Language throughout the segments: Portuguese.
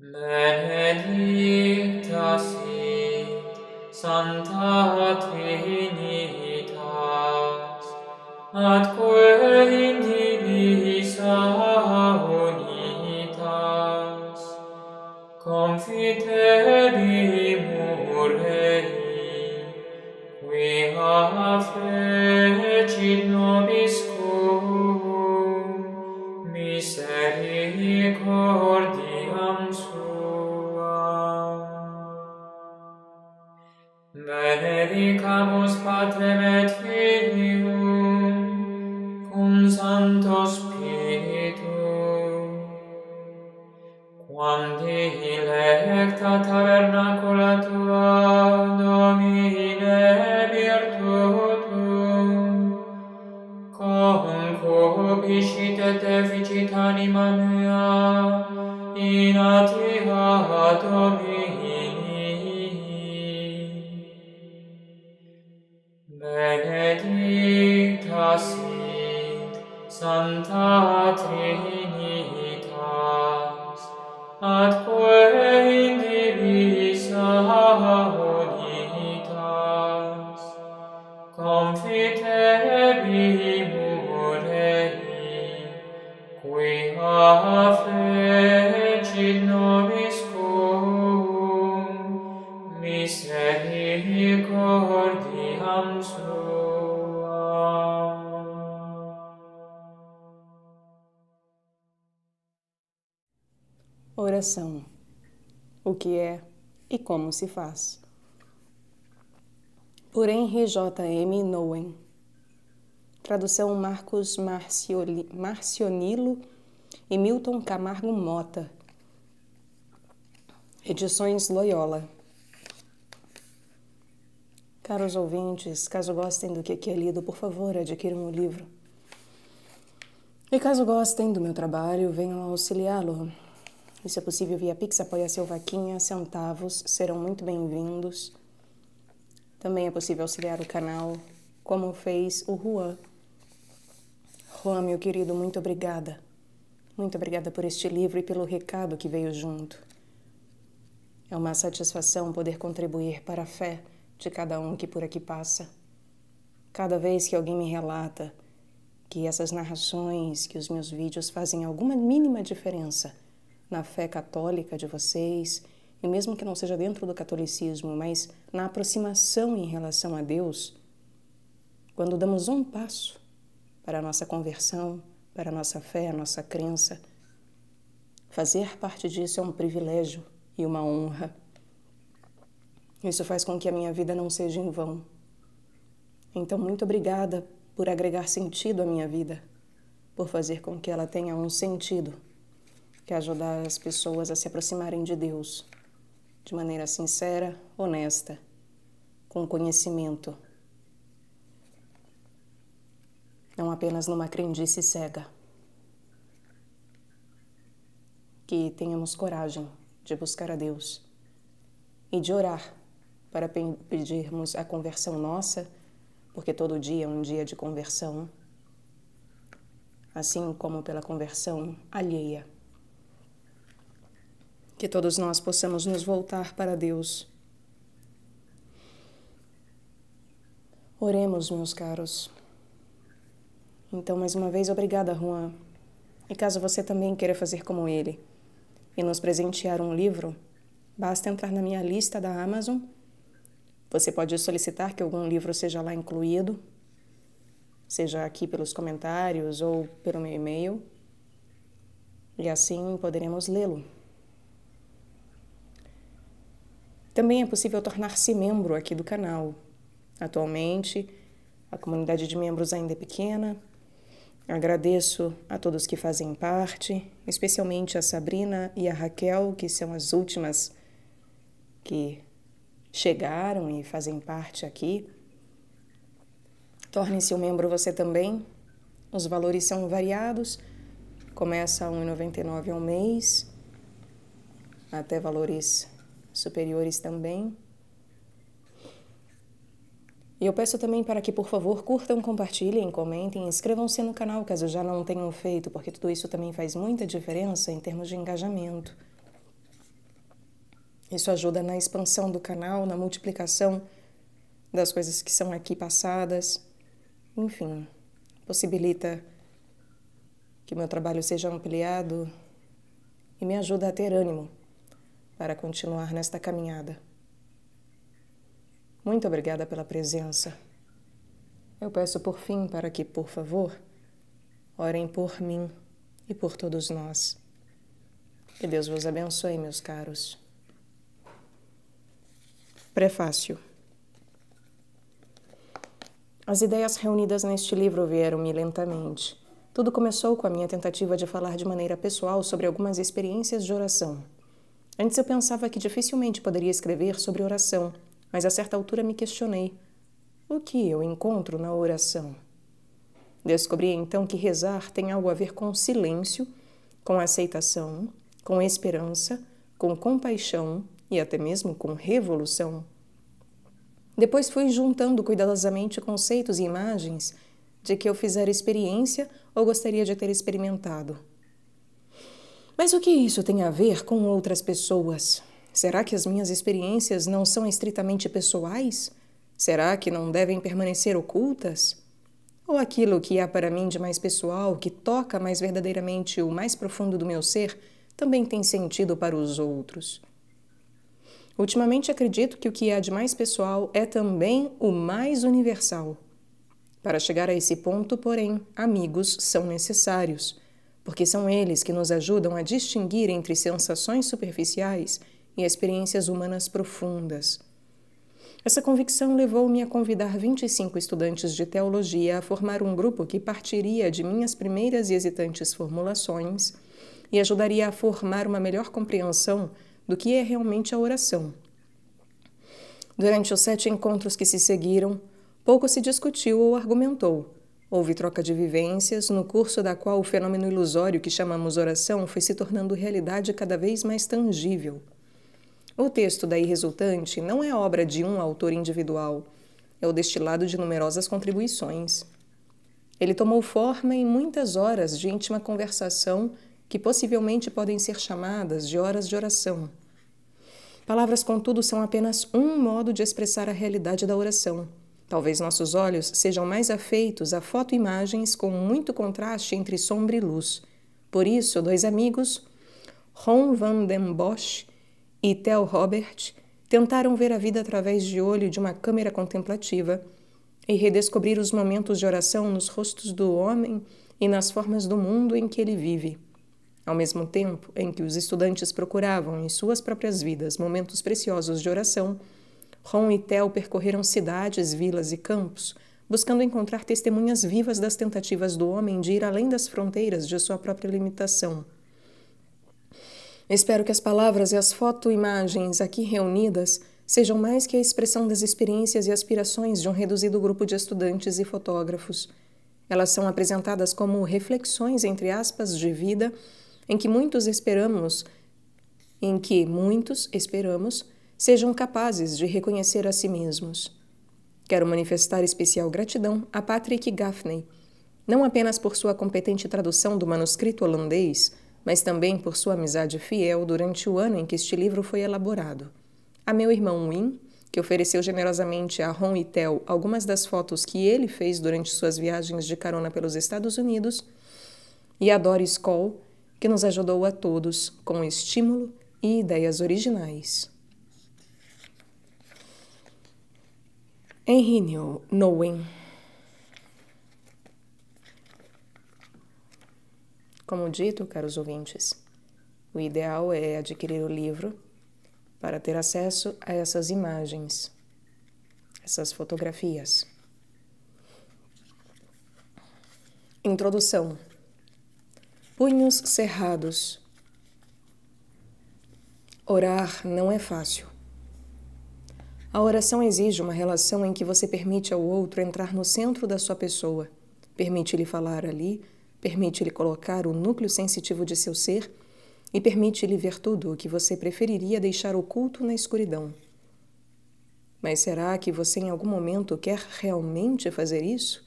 Benedicta sit, Santa Trinitas, atque in divisa unitas, confitebimur ei, qui fecit nobis Adamus Patrem et Filium, cum Santo Spiritu. Quam dihile ecta tabernacula tua, Domine virtutum, cum cubiscit et deficit anima mea, in atria Domine, Santa Trinitas, ad coração, o que é e como se faz. Por Henry J. M. Nowen. Tradução Marcos Marcioli, Marcionilo e Milton Camargo Mota. Edições Loyola. Caros ouvintes, caso gostem do que aqui é lido, por favor, adquiram o livro. E caso gostem do meu trabalho, venham auxiliá-lo isso é possível via Pix, apoia seu vaquinha, centavos serão muito bem-vindos. Também é possível auxiliar o canal, como fez o Juan. Juan, meu querido, muito obrigada. Muito obrigada por este livro e pelo recado que veio junto. É uma satisfação poder contribuir para a fé de cada um que por aqui passa. Cada vez que alguém me relata que essas narrações, que os meus vídeos fazem alguma mínima diferença, na fé católica de vocês, e mesmo que não seja dentro do catolicismo, mas na aproximação em relação a Deus, quando damos um passo para a nossa conversão, para a nossa fé, a nossa crença, fazer parte disso é um privilégio e uma honra. Isso faz com que a minha vida não seja em vão. Então, muito obrigada por agregar sentido à minha vida, por fazer com que ela tenha um sentido que ajudar as pessoas a se aproximarem de Deus de maneira sincera, honesta, com conhecimento. Não apenas numa crendice cega. Que tenhamos coragem de buscar a Deus e de orar para pedirmos a conversão nossa, porque todo dia é um dia de conversão, assim como pela conversão alheia que todos nós possamos nos voltar para Deus. Oremos, meus caros. Então, mais uma vez, obrigada, Juan. E caso você também queira fazer como ele e nos presentear um livro, basta entrar na minha lista da Amazon. Você pode solicitar que algum livro seja lá incluído, seja aqui pelos comentários ou pelo meu e-mail, e assim poderemos lê-lo. Também é possível tornar-se membro aqui do canal. Atualmente, a comunidade de membros ainda é pequena. Agradeço a todos que fazem parte, especialmente a Sabrina e a Raquel, que são as últimas que chegaram e fazem parte aqui. Torne-se um membro você também. Os valores são variados. Começa a R$ 1,99 ao mês, até valores superiores também. E eu peço também para que, por favor, curtam, compartilhem, comentem, inscrevam-se no canal caso já não tenham feito, porque tudo isso também faz muita diferença em termos de engajamento. Isso ajuda na expansão do canal, na multiplicação das coisas que são aqui passadas. Enfim, possibilita que meu trabalho seja ampliado e me ajuda a ter ânimo para continuar nesta caminhada. Muito obrigada pela presença. Eu peço por fim para que, por favor, orem por mim e por todos nós. Que Deus vos abençoe, meus caros. Prefácio As ideias reunidas neste livro vieram-me lentamente. Tudo começou com a minha tentativa de falar de maneira pessoal sobre algumas experiências de oração. Antes eu pensava que dificilmente poderia escrever sobre oração, mas a certa altura me questionei: o que eu encontro na oração? Descobri então que rezar tem algo a ver com silêncio, com aceitação, com esperança, com compaixão e até mesmo com revolução. Depois fui juntando cuidadosamente conceitos e imagens de que eu fizera experiência ou gostaria de ter experimentado. Mas o que isso tem a ver com outras pessoas? Será que as minhas experiências não são estritamente pessoais? Será que não devem permanecer ocultas? Ou aquilo que há para mim de mais pessoal, que toca mais verdadeiramente o mais profundo do meu ser, também tem sentido para os outros? Ultimamente acredito que o que há de mais pessoal é também o mais universal. Para chegar a esse ponto, porém, amigos são necessários porque são eles que nos ajudam a distinguir entre sensações superficiais e experiências humanas profundas. Essa convicção levou-me a convidar 25 estudantes de teologia a formar um grupo que partiria de minhas primeiras e hesitantes formulações e ajudaria a formar uma melhor compreensão do que é realmente a oração. Durante os sete encontros que se seguiram, pouco se discutiu ou argumentou, Houve troca de vivências, no curso da qual o fenômeno ilusório que chamamos oração foi se tornando realidade cada vez mais tangível. O texto daí resultante não é obra de um autor individual, é o destilado de numerosas contribuições. Ele tomou forma em muitas horas de íntima conversação que possivelmente podem ser chamadas de horas de oração. Palavras, contudo, são apenas um modo de expressar a realidade da oração Talvez nossos olhos sejam mais afeitos a fotoimagens com muito contraste entre sombra e luz. Por isso, dois amigos, Ron van den Bosch e Theo Robert, tentaram ver a vida através de olho de uma câmera contemplativa e redescobrir os momentos de oração nos rostos do homem e nas formas do mundo em que ele vive. Ao mesmo tempo em que os estudantes procuravam em suas próprias vidas momentos preciosos de oração, Ron e Tel percorreram cidades, vilas e campos, buscando encontrar testemunhas vivas das tentativas do homem de ir além das fronteiras de sua própria limitação. Espero que as palavras e as fotoimagens aqui reunidas sejam mais que a expressão das experiências e aspirações de um reduzido grupo de estudantes e fotógrafos. Elas são apresentadas como reflexões entre aspas de vida em que muitos esperamos em que muitos esperamos sejam capazes de reconhecer a si mesmos. Quero manifestar especial gratidão a Patrick Gaffney, não apenas por sua competente tradução do manuscrito holandês, mas também por sua amizade fiel durante o ano em que este livro foi elaborado. A meu irmão Win, que ofereceu generosamente a Ron e Tel algumas das fotos que ele fez durante suas viagens de carona pelos Estados Unidos, e a Doris Cole, que nos ajudou a todos com estímulo e ideias originais. Henry Nowen. Como dito, caros ouvintes, o ideal é adquirir o livro para ter acesso a essas imagens, essas fotografias. Introdução: Punhos cerrados. Orar não é fácil. A oração exige uma relação em que você permite ao outro entrar no centro da sua pessoa, permite-lhe falar ali, permite-lhe colocar o núcleo sensitivo de seu ser e permite-lhe ver tudo o que você preferiria deixar oculto na escuridão. Mas será que você em algum momento quer realmente fazer isso?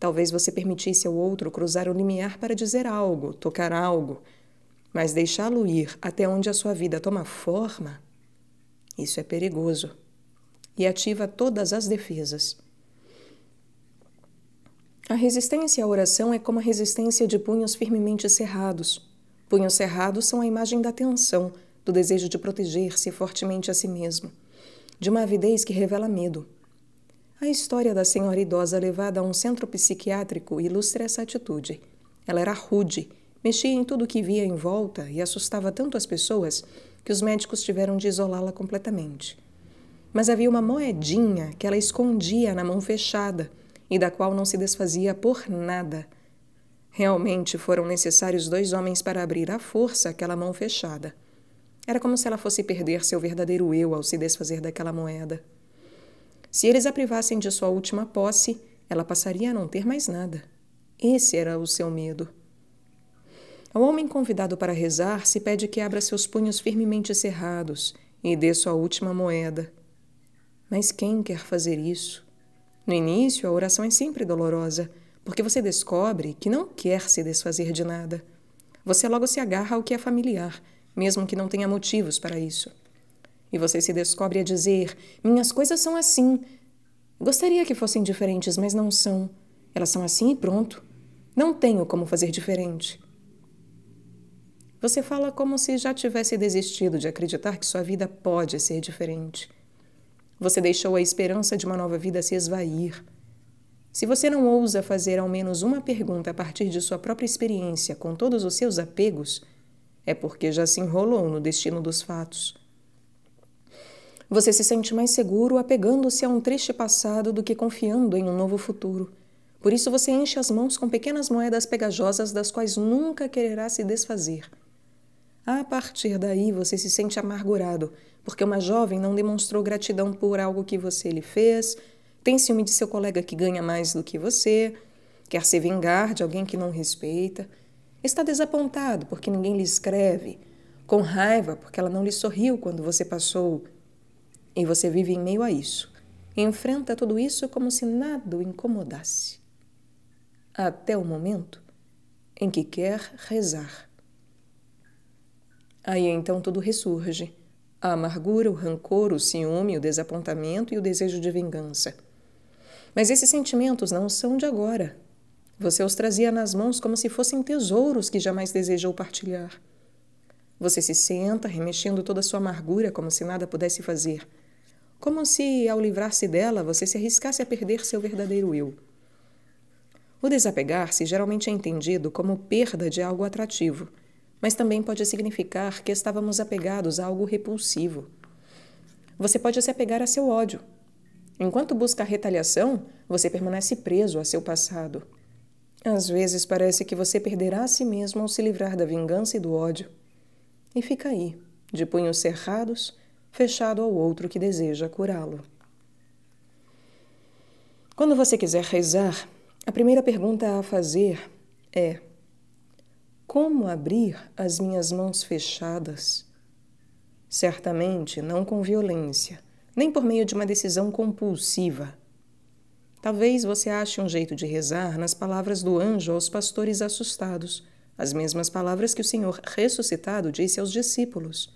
Talvez você permitisse ao outro cruzar o limiar para dizer algo, tocar algo, mas deixá-lo ir até onde a sua vida toma forma, isso é perigoso e ativa todas as defesas. A resistência à oração é como a resistência de punhos firmemente cerrados. Punhos cerrados são a imagem da tensão, do desejo de proteger-se fortemente a si mesmo, de uma avidez que revela medo. A história da senhora idosa levada a um centro psiquiátrico ilustra essa atitude. Ela era rude, mexia em tudo o que via em volta e assustava tanto as pessoas que os médicos tiveram de isolá-la completamente mas havia uma moedinha que ela escondia na mão fechada e da qual não se desfazia por nada. Realmente foram necessários dois homens para abrir à força aquela mão fechada. Era como se ela fosse perder seu verdadeiro eu ao se desfazer daquela moeda. Se eles a privassem de sua última posse, ela passaria a não ter mais nada. Esse era o seu medo. Ao homem convidado para rezar, se pede que abra seus punhos firmemente cerrados e dê sua última moeda. Mas quem quer fazer isso? No início, a oração é sempre dolorosa, porque você descobre que não quer se desfazer de nada. Você logo se agarra ao que é familiar, mesmo que não tenha motivos para isso. E você se descobre a dizer: Minhas coisas são assim. Gostaria que fossem diferentes, mas não são. Elas são assim e pronto. Não tenho como fazer diferente. Você fala como se já tivesse desistido de acreditar que sua vida pode ser diferente. Você deixou a esperança de uma nova vida se esvair. Se você não ousa fazer ao menos uma pergunta a partir de sua própria experiência com todos os seus apegos, é porque já se enrolou no destino dos fatos. Você se sente mais seguro apegando-se a um triste passado do que confiando em um novo futuro. Por isso você enche as mãos com pequenas moedas pegajosas das quais nunca quererá se desfazer. A partir daí, você se sente amargurado, porque uma jovem não demonstrou gratidão por algo que você lhe fez, tem ciúme de seu colega que ganha mais do que você, quer se vingar de alguém que não respeita, está desapontado porque ninguém lhe escreve, com raiva porque ela não lhe sorriu quando você passou. E você vive em meio a isso. Enfrenta tudo isso como se nada o incomodasse. Até o momento em que quer rezar Aí então tudo ressurge: a amargura, o rancor, o ciúme, o desapontamento e o desejo de vingança. Mas esses sentimentos não são de agora. Você os trazia nas mãos como se fossem tesouros que jamais desejou partilhar. Você se senta, remexendo toda a sua amargura como se nada pudesse fazer. Como se, ao livrar-se dela, você se arriscasse a perder seu verdadeiro eu. O desapegar-se geralmente é entendido como perda de algo atrativo mas também pode significar que estávamos apegados a algo repulsivo. Você pode se apegar a seu ódio. Enquanto busca a retaliação, você permanece preso a seu passado. Às vezes parece que você perderá a si mesmo ao se livrar da vingança e do ódio. E fica aí, de punhos cerrados, fechado ao outro que deseja curá-lo. Quando você quiser rezar, a primeira pergunta a fazer é: como abrir as minhas mãos fechadas? Certamente não com violência, nem por meio de uma decisão compulsiva. Talvez você ache um jeito de rezar nas palavras do anjo aos pastores assustados, as mesmas palavras que o Senhor ressuscitado disse aos discípulos.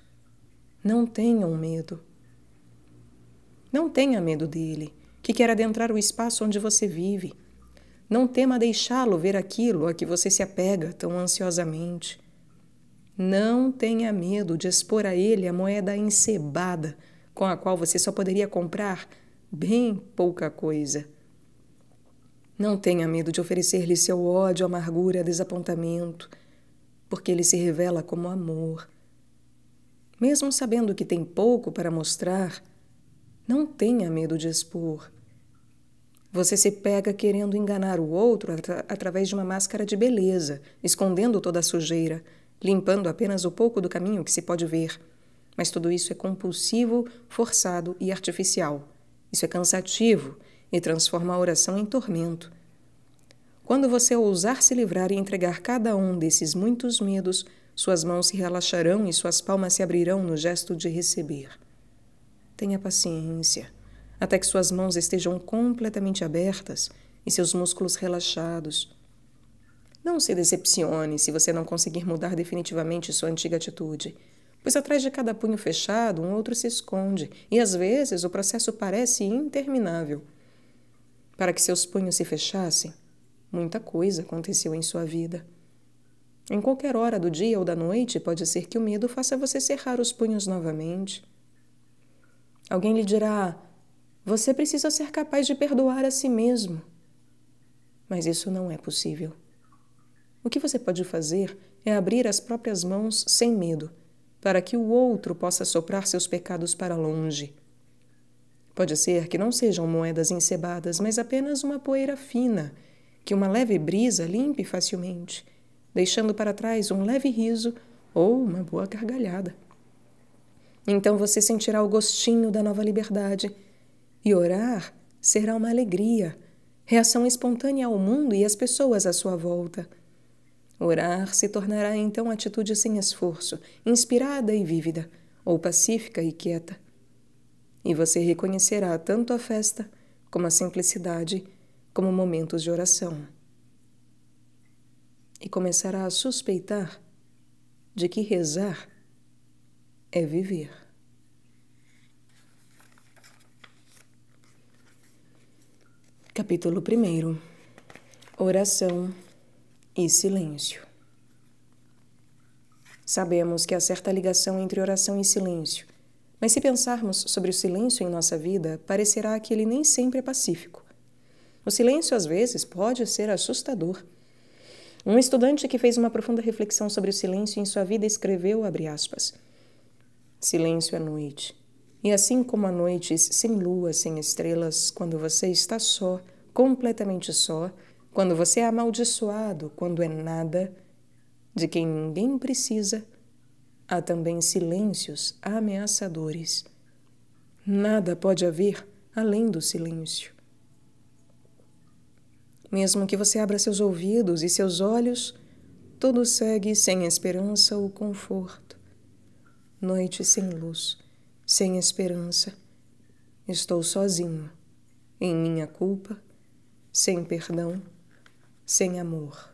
Não tenham medo. Não tenha medo dele, que quer adentrar o espaço onde você vive, não tema deixá-lo ver aquilo a que você se apega tão ansiosamente. Não tenha medo de expor a ele a moeda encebada com a qual você só poderia comprar bem pouca coisa. Não tenha medo de oferecer-lhe seu ódio, amargura, desapontamento, porque ele se revela como amor. Mesmo sabendo que tem pouco para mostrar, não tenha medo de expor. Você se pega querendo enganar o outro através de uma máscara de beleza, escondendo toda a sujeira, limpando apenas o pouco do caminho que se pode ver. Mas tudo isso é compulsivo, forçado e artificial. Isso é cansativo e transforma a oração em tormento. Quando você ousar se livrar e entregar cada um desses muitos medos, suas mãos se relaxarão e suas palmas se abrirão no gesto de receber. Tenha paciência até que suas mãos estejam completamente abertas e seus músculos relaxados. Não se decepcione se você não conseguir mudar definitivamente sua antiga atitude, pois atrás de cada punho fechado um outro se esconde e às vezes o processo parece interminável. Para que seus punhos se fechassem, muita coisa aconteceu em sua vida. Em qualquer hora do dia ou da noite, pode ser que o medo faça você cerrar os punhos novamente. Alguém lhe dirá: você precisa ser capaz de perdoar a si mesmo. Mas isso não é possível. O que você pode fazer é abrir as próprias mãos sem medo, para que o outro possa soprar seus pecados para longe. Pode ser que não sejam moedas encebadas, mas apenas uma poeira fina, que uma leve brisa limpe facilmente, deixando para trás um leve riso ou uma boa gargalhada. Então você sentirá o gostinho da nova liberdade e orar será uma alegria, reação espontânea ao mundo e às pessoas à sua volta. Orar se tornará então atitude sem esforço, inspirada e vívida, ou pacífica e quieta. E você reconhecerá tanto a festa como a simplicidade como momentos de oração. E começará a suspeitar de que rezar é viver. Capítulo 1 Oração e Silêncio. Sabemos que há certa ligação entre oração e silêncio, mas se pensarmos sobre o silêncio em nossa vida, parecerá que ele nem sempre é pacífico. O silêncio, às vezes, pode ser assustador. Um estudante que fez uma profunda reflexão sobre o silêncio em sua vida escreveu, aspas, Silêncio à noite e assim como há noites sem lua, sem estrelas, quando você está só, completamente só, quando você é amaldiçoado, quando é nada, de quem ninguém precisa, há também silêncios ameaçadores. Nada pode haver além do silêncio. Mesmo que você abra seus ouvidos e seus olhos, tudo segue sem esperança ou conforto. Noite sem luz sem esperança. Estou sozinho, em minha culpa, sem perdão, sem amor.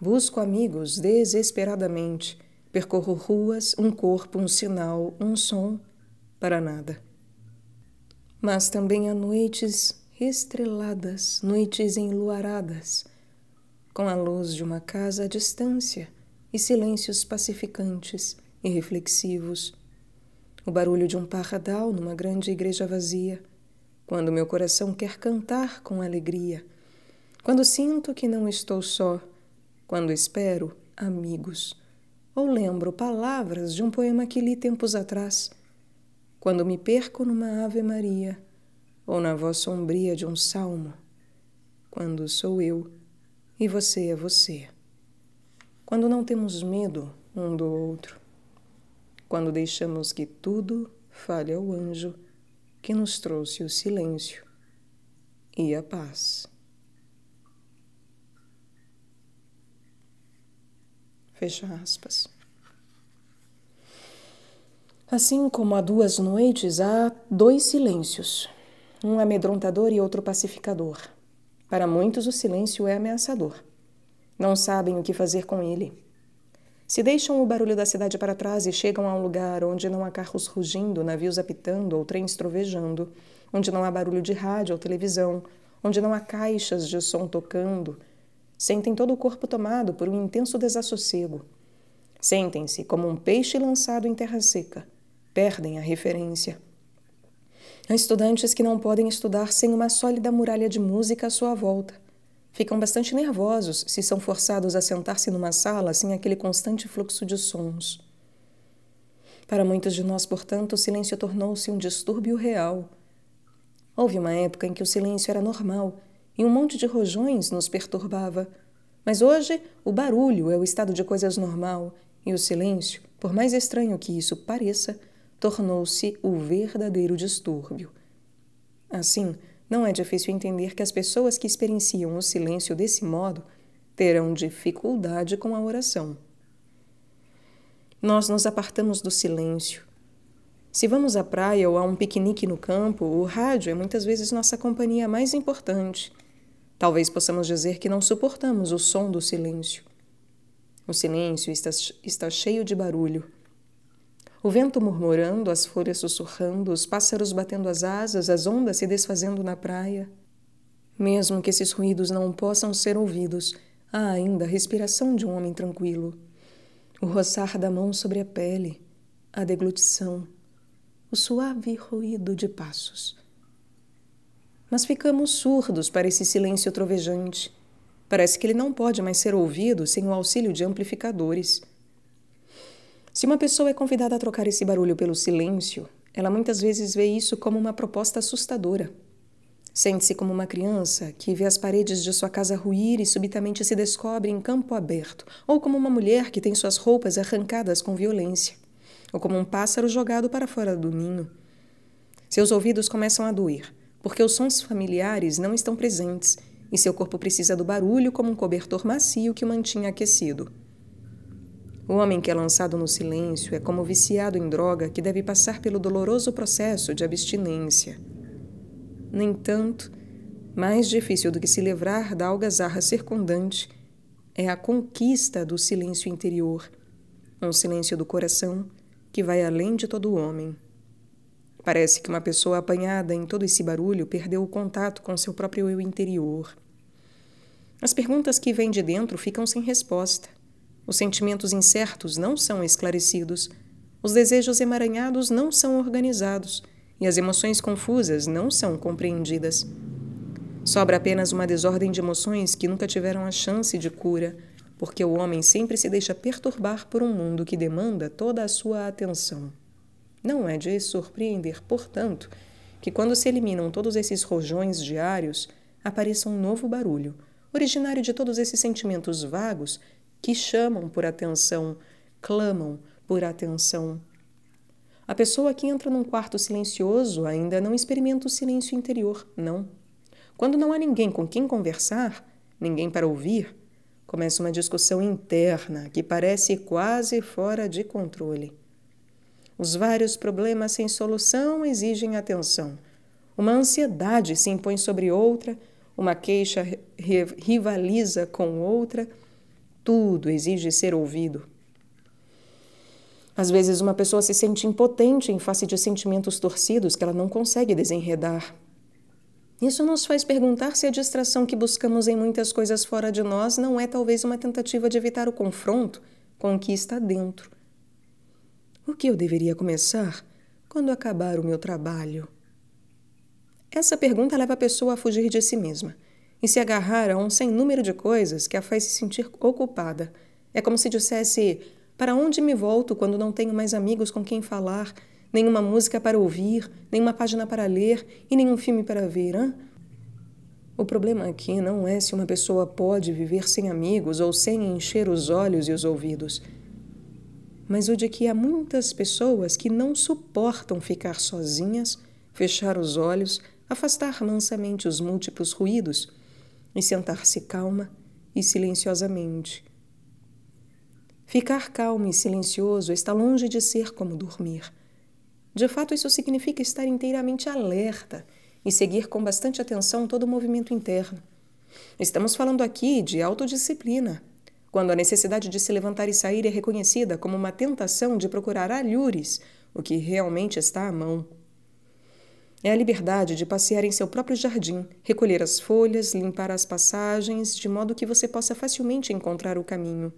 Busco amigos desesperadamente, percorro ruas, um corpo, um sinal, um som, para nada. Mas também há noites estreladas, noites enluaradas, com a luz de uma casa à distância e silêncios pacificantes e reflexivos o barulho de um parradal numa grande igreja vazia, quando meu coração quer cantar com alegria, quando sinto que não estou só, quando espero amigos, ou lembro palavras de um poema que li tempos atrás, quando me perco numa Ave Maria ou na voz sombria de um salmo, quando sou eu e você é você. Quando não temos medo um do outro, quando deixamos que tudo fale ao anjo que nos trouxe o silêncio e a paz. Fecha aspas. Assim como há duas noites, há dois silêncios, um amedrontador e outro pacificador. Para muitos, o silêncio é ameaçador. Não sabem o que fazer com ele. Se deixam o barulho da cidade para trás e chegam a um lugar onde não há carros rugindo, navios apitando ou trens trovejando, onde não há barulho de rádio ou televisão, onde não há caixas de som tocando, sentem todo o corpo tomado por um intenso desassossego. Sentem-se como um peixe lançado em terra seca. Perdem a referência. Há estudantes que não podem estudar sem uma sólida muralha de música à sua volta. Ficam bastante nervosos se são forçados a sentar-se numa sala sem aquele constante fluxo de sons. Para muitos de nós, portanto, o silêncio tornou-se um distúrbio real. Houve uma época em que o silêncio era normal e um monte de rojões nos perturbava. Mas hoje, o barulho é o estado de coisas normal e o silêncio, por mais estranho que isso pareça, tornou-se o verdadeiro distúrbio. Assim, não é difícil entender que as pessoas que experienciam o silêncio desse modo terão dificuldade com a oração. Nós nos apartamos do silêncio. Se vamos à praia ou a um piquenique no campo, o rádio é muitas vezes nossa companhia mais importante. Talvez possamos dizer que não suportamos o som do silêncio. O silêncio está, está cheio de barulho. O vento murmurando, as folhas sussurrando, os pássaros batendo as asas, as ondas se desfazendo na praia. Mesmo que esses ruídos não possam ser ouvidos, há ainda a respiração de um homem tranquilo. O roçar da mão sobre a pele, a deglutição, o suave ruído de passos. Mas ficamos surdos para esse silêncio trovejante. Parece que ele não pode mais ser ouvido sem o auxílio de amplificadores. Se uma pessoa é convidada a trocar esse barulho pelo silêncio, ela muitas vezes vê isso como uma proposta assustadora. Sente-se como uma criança que vê as paredes de sua casa ruir e subitamente se descobre em campo aberto, ou como uma mulher que tem suas roupas arrancadas com violência, ou como um pássaro jogado para fora do ninho. Seus ouvidos começam a doer, porque os sons familiares não estão presentes e seu corpo precisa do barulho como um cobertor macio que o mantinha aquecido. O homem que é lançado no silêncio é como viciado em droga que deve passar pelo doloroso processo de abstinência. No entanto, mais difícil do que se livrar da algazarra circundante é a conquista do silêncio interior, um silêncio do coração que vai além de todo homem. Parece que uma pessoa apanhada em todo esse barulho perdeu o contato com seu próprio eu interior. As perguntas que vêm de dentro ficam sem resposta. Os sentimentos incertos não são esclarecidos, os desejos emaranhados não são organizados e as emoções confusas não são compreendidas. Sobra apenas uma desordem de emoções que nunca tiveram a chance de cura, porque o homem sempre se deixa perturbar por um mundo que demanda toda a sua atenção. Não é de surpreender, portanto, que quando se eliminam todos esses rojões diários, apareça um novo barulho, originário de todos esses sentimentos vagos que chamam por atenção, clamam por atenção. A pessoa que entra num quarto silencioso ainda não experimenta o silêncio interior, não. Quando não há ninguém com quem conversar, ninguém para ouvir, começa uma discussão interna que parece quase fora de controle. Os vários problemas sem solução exigem atenção. Uma ansiedade se impõe sobre outra, uma queixa rivaliza com outra tudo exige ser ouvido. Às vezes, uma pessoa se sente impotente em face de sentimentos torcidos que ela não consegue desenredar. Isso nos faz perguntar se a distração que buscamos em muitas coisas fora de nós não é talvez uma tentativa de evitar o confronto com o que está dentro. O que eu deveria começar quando acabar o meu trabalho? Essa pergunta leva a pessoa a fugir de si mesma, e se agarrar a um sem número de coisas que a faz se sentir ocupada. É como se dissesse: Para onde me volto quando não tenho mais amigos com quem falar, nenhuma música para ouvir, nenhuma página para ler e nenhum filme para ver? Hein? O problema aqui não é se uma pessoa pode viver sem amigos ou sem encher os olhos e os ouvidos, mas o de que há muitas pessoas que não suportam ficar sozinhas, fechar os olhos, afastar mansamente os múltiplos ruídos e sentar-se calma e silenciosamente. Ficar calmo e silencioso está longe de ser como dormir. De fato, isso significa estar inteiramente alerta e seguir com bastante atenção todo o movimento interno. Estamos falando aqui de autodisciplina, quando a necessidade de se levantar e sair é reconhecida como uma tentação de procurar alhures, o que realmente está à mão. É a liberdade de passear em seu próprio jardim, recolher as folhas, limpar as passagens, de modo que você possa facilmente encontrar o caminho.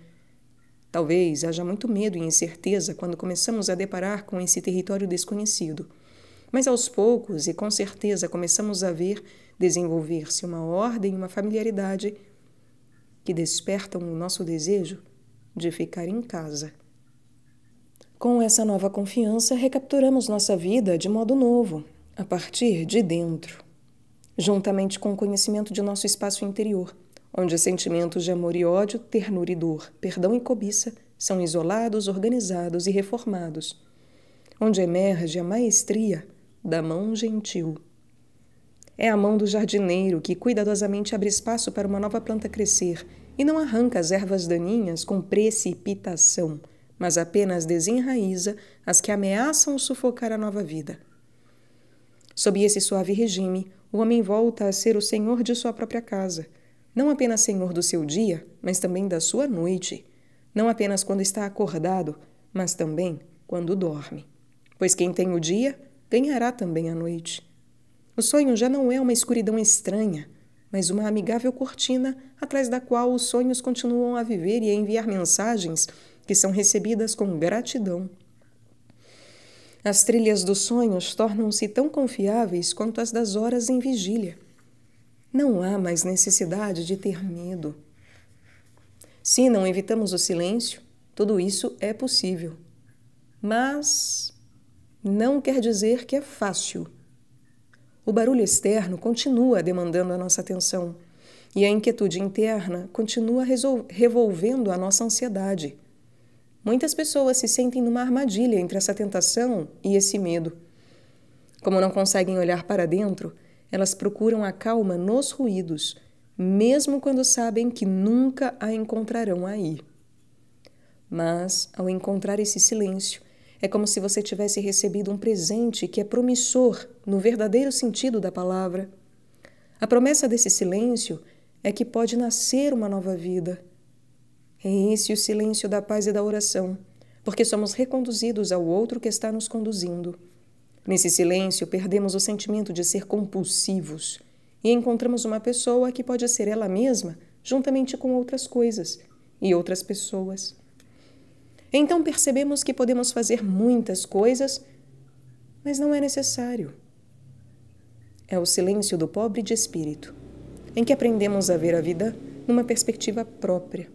Talvez haja muito medo e incerteza quando começamos a deparar com esse território desconhecido. Mas aos poucos, e com certeza, começamos a ver desenvolver-se uma ordem e uma familiaridade que despertam o nosso desejo de ficar em casa. Com essa nova confiança, recapturamos nossa vida de modo novo, a partir de dentro, juntamente com o conhecimento de nosso espaço interior, onde sentimentos de amor e ódio, ternura e dor, perdão e cobiça são isolados, organizados e reformados, onde emerge a maestria da mão gentil. É a mão do jardineiro que cuidadosamente abre espaço para uma nova planta crescer e não arranca as ervas daninhas com precipitação, mas apenas desenraiza as que ameaçam sufocar a nova vida. Sob esse suave regime, o homem volta a ser o senhor de sua própria casa, não apenas senhor do seu dia, mas também da sua noite, não apenas quando está acordado, mas também quando dorme. Pois quem tem o dia, ganhará também a noite. O sonho já não é uma escuridão estranha, mas uma amigável cortina atrás da qual os sonhos continuam a viver e a enviar mensagens que são recebidas com gratidão. As trilhas dos sonhos tornam-se tão confiáveis quanto as das horas em vigília. Não há mais necessidade de ter medo. Se não evitamos o silêncio, tudo isso é possível. Mas não quer dizer que é fácil. O barulho externo continua demandando a nossa atenção e a inquietude interna continua revolvendo a nossa ansiedade muitas pessoas se sentem numa armadilha entre essa tentação e esse medo. Como não conseguem olhar para dentro, elas procuram a calma nos ruídos, mesmo quando sabem que nunca a encontrarão aí. Mas, ao encontrar esse silêncio, é como se você tivesse recebido um presente que é promissor no verdadeiro sentido da palavra. A promessa desse silêncio é que pode nascer uma nova vida é esse o silêncio da paz e da oração, porque somos reconduzidos ao outro que está nos conduzindo. Nesse silêncio, perdemos o sentimento de ser compulsivos e encontramos uma pessoa que pode ser ela mesma, juntamente com outras coisas e outras pessoas. Então percebemos que podemos fazer muitas coisas, mas não é necessário. É o silêncio do pobre de espírito, em que aprendemos a ver a vida numa perspectiva própria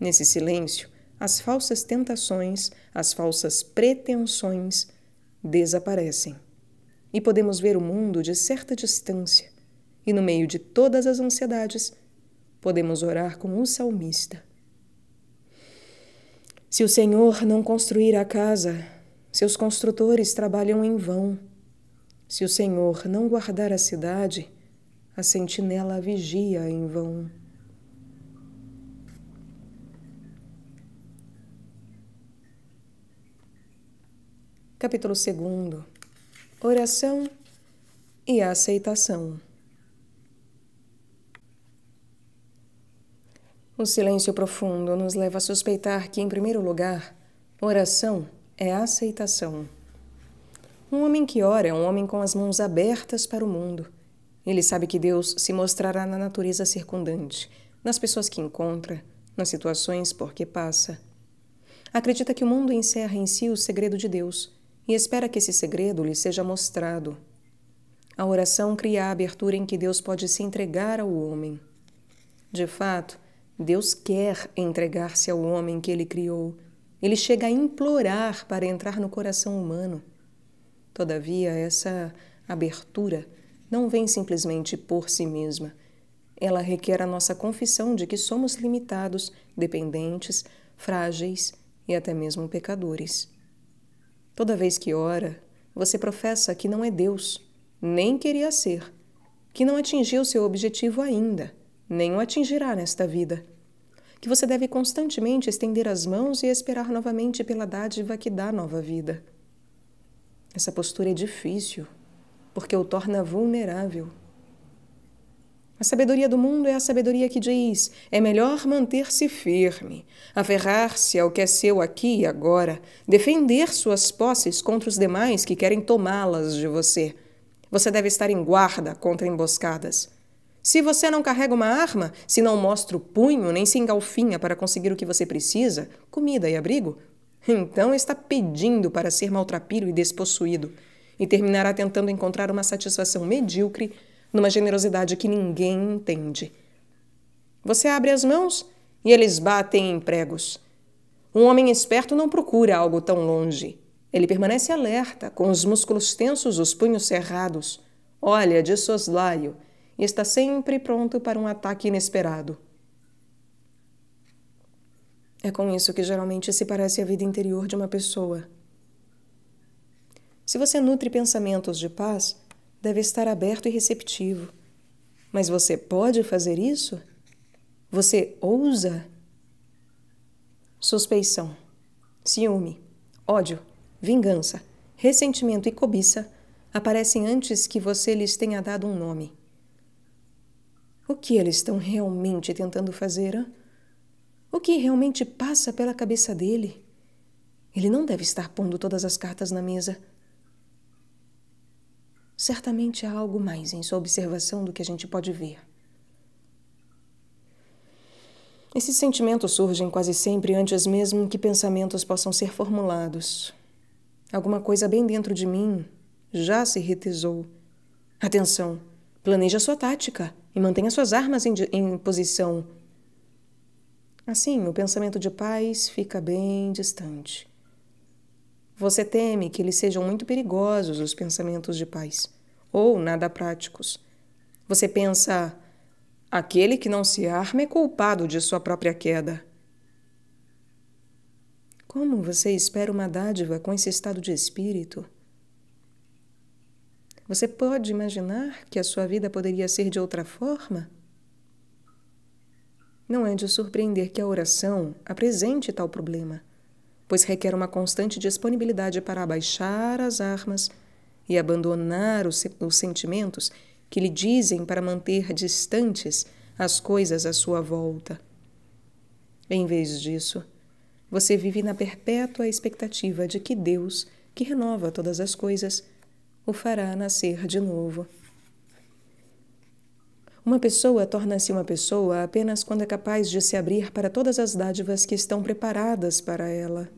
Nesse silêncio, as falsas tentações, as falsas pretensões desaparecem. E podemos ver o mundo de certa distância, e no meio de todas as ansiedades, podemos orar como o um salmista. Se o Senhor não construir a casa, seus construtores trabalham em vão. Se o Senhor não guardar a cidade, a sentinela vigia em vão. Capítulo 2 Oração e aceitação. O silêncio profundo nos leva a suspeitar que, em primeiro lugar, oração é aceitação. Um homem que ora é um homem com as mãos abertas para o mundo. Ele sabe que Deus se mostrará na natureza circundante, nas pessoas que encontra, nas situações por que passa. Acredita que o mundo encerra em si o segredo de Deus e espera que esse segredo lhe seja mostrado. A oração cria a abertura em que Deus pode se entregar ao homem. De fato, Deus quer entregar-se ao homem que ele criou. Ele chega a implorar para entrar no coração humano. Todavia, essa abertura não vem simplesmente por si mesma. Ela requer a nossa confissão de que somos limitados, dependentes, frágeis e até mesmo pecadores. Toda vez que ora, você professa que não é Deus, nem queria ser, que não atingiu seu objetivo ainda, nem o atingirá nesta vida, que você deve constantemente estender as mãos e esperar novamente pela dádiva que dá nova vida. Essa postura é difícil, porque o torna vulnerável a sabedoria do mundo é a sabedoria que diz: é melhor manter-se firme, aferrar-se ao que é seu aqui e agora, defender suas posses contra os demais que querem tomá-las de você. Você deve estar em guarda contra emboscadas. Se você não carrega uma arma, se não mostra o punho nem se engalfinha para conseguir o que você precisa, comida e abrigo, então está pedindo para ser maltrapilho e despossuído, e terminará tentando encontrar uma satisfação medíocre numa generosidade que ninguém entende. Você abre as mãos e eles batem em pregos. Um homem esperto não procura algo tão longe. Ele permanece alerta, com os músculos tensos, os punhos cerrados. Olha de soslaio e está sempre pronto para um ataque inesperado. É com isso que geralmente se parece a vida interior de uma pessoa. Se você nutre pensamentos de paz, deve estar aberto e receptivo. Mas você pode fazer isso? Você ousa? Suspeição, ciúme, ódio, vingança, ressentimento e cobiça aparecem antes que você lhes tenha dado um nome. O que eles estão realmente tentando fazer? Hein? O que realmente passa pela cabeça dele? Ele não deve estar pondo todas as cartas na mesa. Certamente há algo mais em sua observação do que a gente pode ver. Esses sentimentos surgem quase sempre antes mesmo que pensamentos possam ser formulados. Alguma coisa bem dentro de mim já se retesou. Atenção! Planeja sua tática e mantenha suas armas em, em posição. Assim, o pensamento de paz fica bem distante. Você teme que eles sejam muito perigosos, os pensamentos de paz, ou nada práticos. Você pensa: aquele que não se arma é culpado de sua própria queda. Como você espera uma dádiva com esse estado de espírito? Você pode imaginar que a sua vida poderia ser de outra forma? Não é de surpreender que a oração apresente tal problema pois requer uma constante disponibilidade para abaixar as armas e abandonar os, os sentimentos que lhe dizem para manter distantes as coisas à sua volta. Em vez disso, você vive na perpétua expectativa de que Deus, que renova todas as coisas, o fará nascer de novo. Uma pessoa torna-se uma pessoa apenas quando é capaz de se abrir para todas as dádivas que estão preparadas para ela.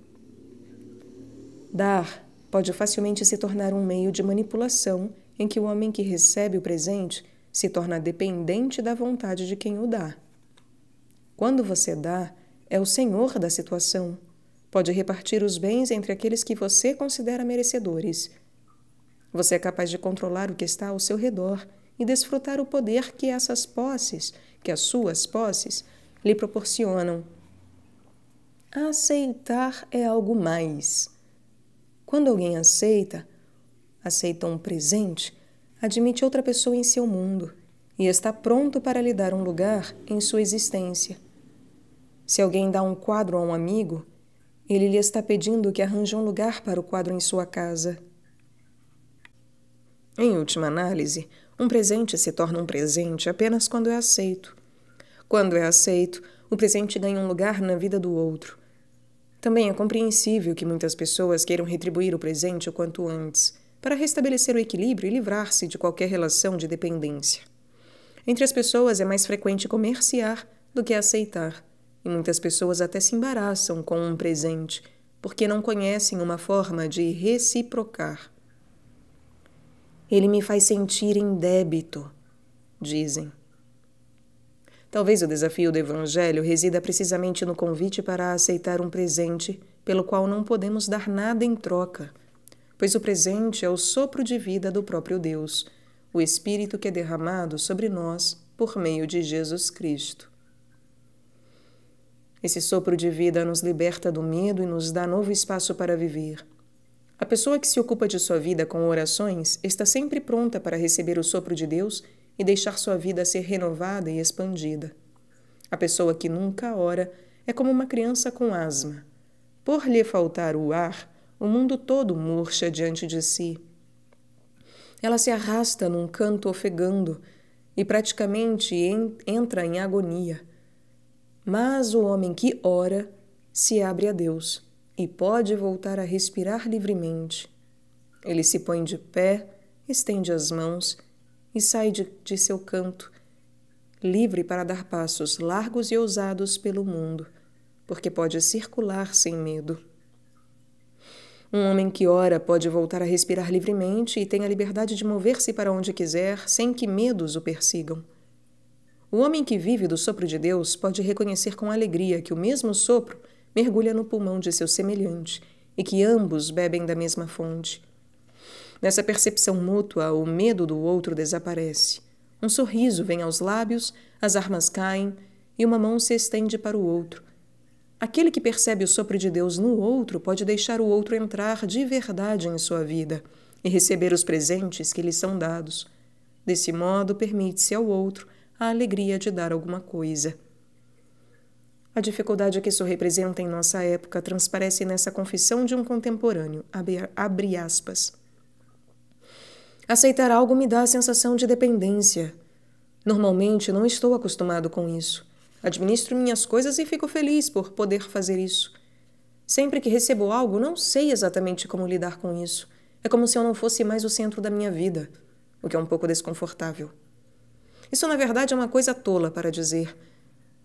Dar pode facilmente se tornar um meio de manipulação em que o homem que recebe o presente se torna dependente da vontade de quem o dá. Quando você dá, é o senhor da situação. Pode repartir os bens entre aqueles que você considera merecedores. Você é capaz de controlar o que está ao seu redor e desfrutar o poder que essas posses, que as suas posses, lhe proporcionam. Aceitar é algo mais. Quando alguém aceita, aceita um presente, admite outra pessoa em seu mundo e está pronto para lhe dar um lugar em sua existência. Se alguém dá um quadro a um amigo, ele lhe está pedindo que arranje um lugar para o quadro em sua casa. Em última análise, um presente se torna um presente apenas quando é aceito. Quando é aceito, o presente ganha um lugar na vida do outro. Também é compreensível que muitas pessoas queiram retribuir o presente o quanto antes, para restabelecer o equilíbrio e livrar-se de qualquer relação de dependência. Entre as pessoas é mais frequente comerciar do que aceitar, e muitas pessoas até se embaraçam com um presente porque não conhecem uma forma de reciprocar. Ele me faz sentir em débito, dizem. Talvez o desafio do Evangelho resida precisamente no convite para aceitar um presente pelo qual não podemos dar nada em troca, pois o presente é o sopro de vida do próprio Deus, o Espírito que é derramado sobre nós por meio de Jesus Cristo. Esse sopro de vida nos liberta do medo e nos dá novo espaço para viver. A pessoa que se ocupa de sua vida com orações está sempre pronta para receber o sopro de Deus e deixar sua vida ser renovada e expandida. A pessoa que nunca ora é como uma criança com asma. Por lhe faltar o ar, o mundo todo murcha diante de si. Ela se arrasta num canto ofegando e praticamente en entra em agonia. Mas o homem que ora se abre a Deus e pode voltar a respirar livremente. Ele se põe de pé, estende as mãos e sai de, de seu canto, livre para dar passos largos e ousados pelo mundo, porque pode circular sem medo. Um homem que ora pode voltar a respirar livremente e tem a liberdade de mover-se para onde quiser sem que medos o persigam. O homem que vive do sopro de Deus pode reconhecer com alegria que o mesmo sopro mergulha no pulmão de seu semelhante e que ambos bebem da mesma fonte. Nessa percepção mútua, o medo do outro desaparece. Um sorriso vem aos lábios, as armas caem e uma mão se estende para o outro. Aquele que percebe o sopro de Deus no outro pode deixar o outro entrar de verdade em sua vida e receber os presentes que lhe são dados. Desse modo, permite-se ao outro a alegria de dar alguma coisa. A dificuldade que isso representa em nossa época transparece nessa confissão de um contemporâneo, abre aspas. Aceitar algo me dá a sensação de dependência. Normalmente não estou acostumado com isso. Administro minhas coisas e fico feliz por poder fazer isso. Sempre que recebo algo, não sei exatamente como lidar com isso. É como se eu não fosse mais o centro da minha vida, o que é um pouco desconfortável. Isso, na verdade, é uma coisa tola para dizer,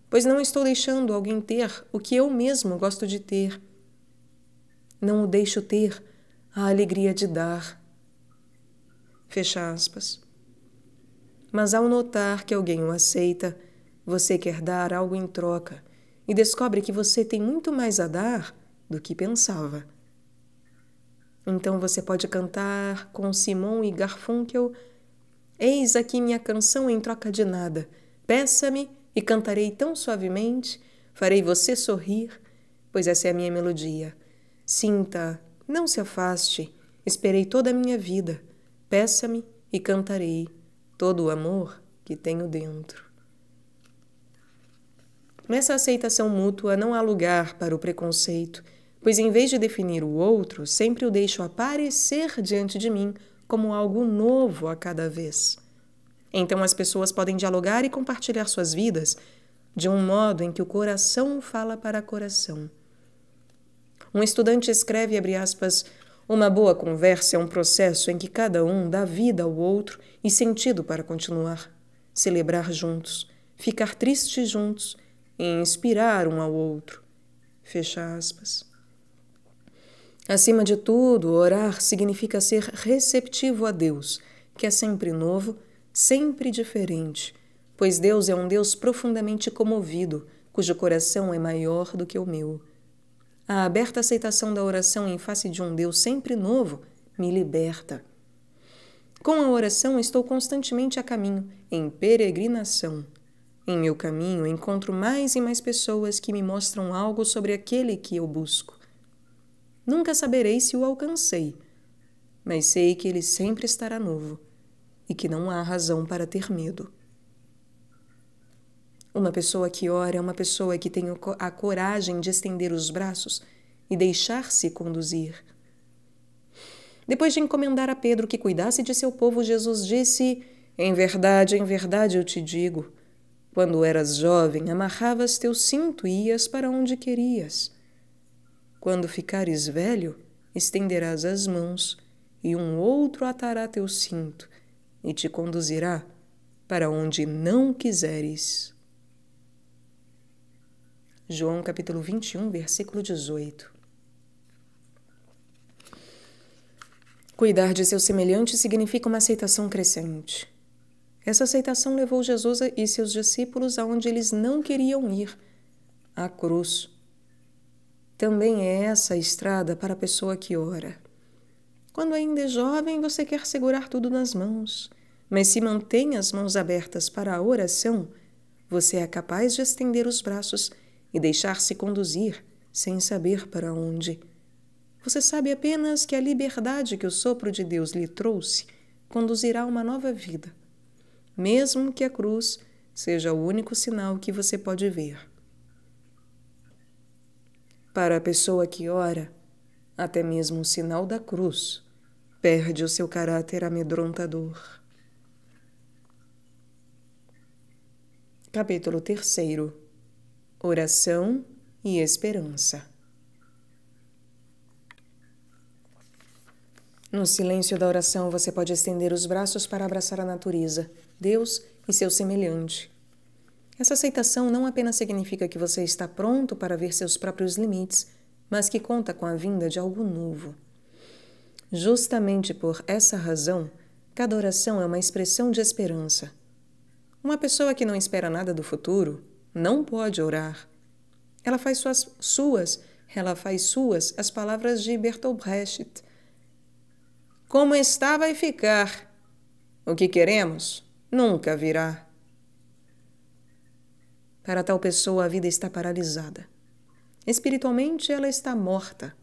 pois não estou deixando alguém ter o que eu mesmo gosto de ter. Não o deixo ter a alegria de dar. Fecha aspas. Mas ao notar que alguém o aceita, você quer dar algo em troca e descobre que você tem muito mais a dar do que pensava. Então você pode cantar com Simon e Garfunkel: Eis aqui minha canção em troca de nada. Peça-me e cantarei tão suavemente, farei você sorrir, pois essa é a minha melodia. Sinta, não se afaste, esperei toda a minha vida. Peça-me e cantarei todo o amor que tenho dentro. Nessa aceitação mútua não há lugar para o preconceito, pois em vez de definir o outro, sempre o deixo aparecer diante de mim como algo novo a cada vez. Então as pessoas podem dialogar e compartilhar suas vidas de um modo em que o coração fala para coração. Um estudante escreve, abre aspas, uma boa conversa é um processo em que cada um dá vida ao outro e sentido para continuar, celebrar juntos, ficar tristes juntos e inspirar um ao outro. Fecha aspas. Acima de tudo, orar significa ser receptivo a Deus, que é sempre novo, sempre diferente, pois Deus é um Deus profundamente comovido, cujo coração é maior do que o meu. A aberta aceitação da oração em face de um Deus sempre novo me liberta. Com a oração, estou constantemente a caminho, em peregrinação. Em meu caminho, encontro mais e mais pessoas que me mostram algo sobre aquele que eu busco. Nunca saberei se o alcancei, mas sei que ele sempre estará novo e que não há razão para ter medo. Uma pessoa que ora é uma pessoa que tem a coragem de estender os braços e deixar-se conduzir. Depois de encomendar a Pedro que cuidasse de seu povo, Jesus disse: Em verdade, em verdade eu te digo. Quando eras jovem, amarravas teu cinto e ias para onde querias. Quando ficares velho, estenderás as mãos, e um outro atará teu cinto e te conduzirá para onde não quiseres. João capítulo 21, versículo 18. Cuidar de seu semelhante significa uma aceitação crescente. Essa aceitação levou Jesus e seus discípulos aonde eles não queriam ir, à cruz. Também é essa a estrada para a pessoa que ora. Quando ainda é jovem, você quer segurar tudo nas mãos, mas se mantém as mãos abertas para a oração, você é capaz de estender os braços e deixar-se conduzir sem saber para onde. Você sabe apenas que a liberdade que o sopro de Deus lhe trouxe conduzirá a uma nova vida, mesmo que a cruz seja o único sinal que você pode ver. Para a pessoa que ora, até mesmo o sinal da cruz perde o seu caráter amedrontador. Capítulo 3 oração e esperança. No silêncio da oração, você pode estender os braços para abraçar a natureza, Deus e seu semelhante. Essa aceitação não apenas significa que você está pronto para ver seus próprios limites, mas que conta com a vinda de algo novo. Justamente por essa razão, cada oração é uma expressão de esperança. Uma pessoa que não espera nada do futuro, não pode orar. Ela faz suas, suas, ela faz suas as palavras de Bertolt Brecht. Como está vai ficar. O que queremos nunca virá. Para tal pessoa, a vida está paralisada. Espiritualmente, ela está morta.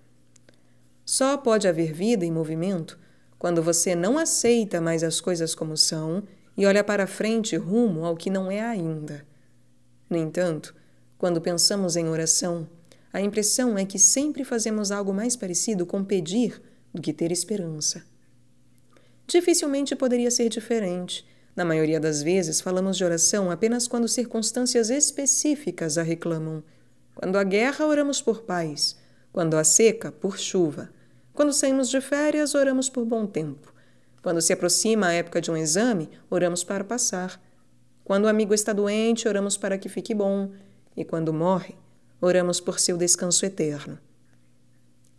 Só pode haver vida e movimento quando você não aceita mais as coisas como são e olha para frente rumo ao que não é ainda. No entanto, quando pensamos em oração, a impressão é que sempre fazemos algo mais parecido com pedir do que ter esperança. Dificilmente poderia ser diferente. Na maioria das vezes, falamos de oração apenas quando circunstâncias específicas a reclamam. Quando há guerra, oramos por paz. Quando há seca, por chuva. Quando saímos de férias, oramos por bom tempo. Quando se aproxima a época de um exame, oramos para passar. Quando o amigo está doente, oramos para que fique bom, e quando morre, oramos por seu descanso eterno.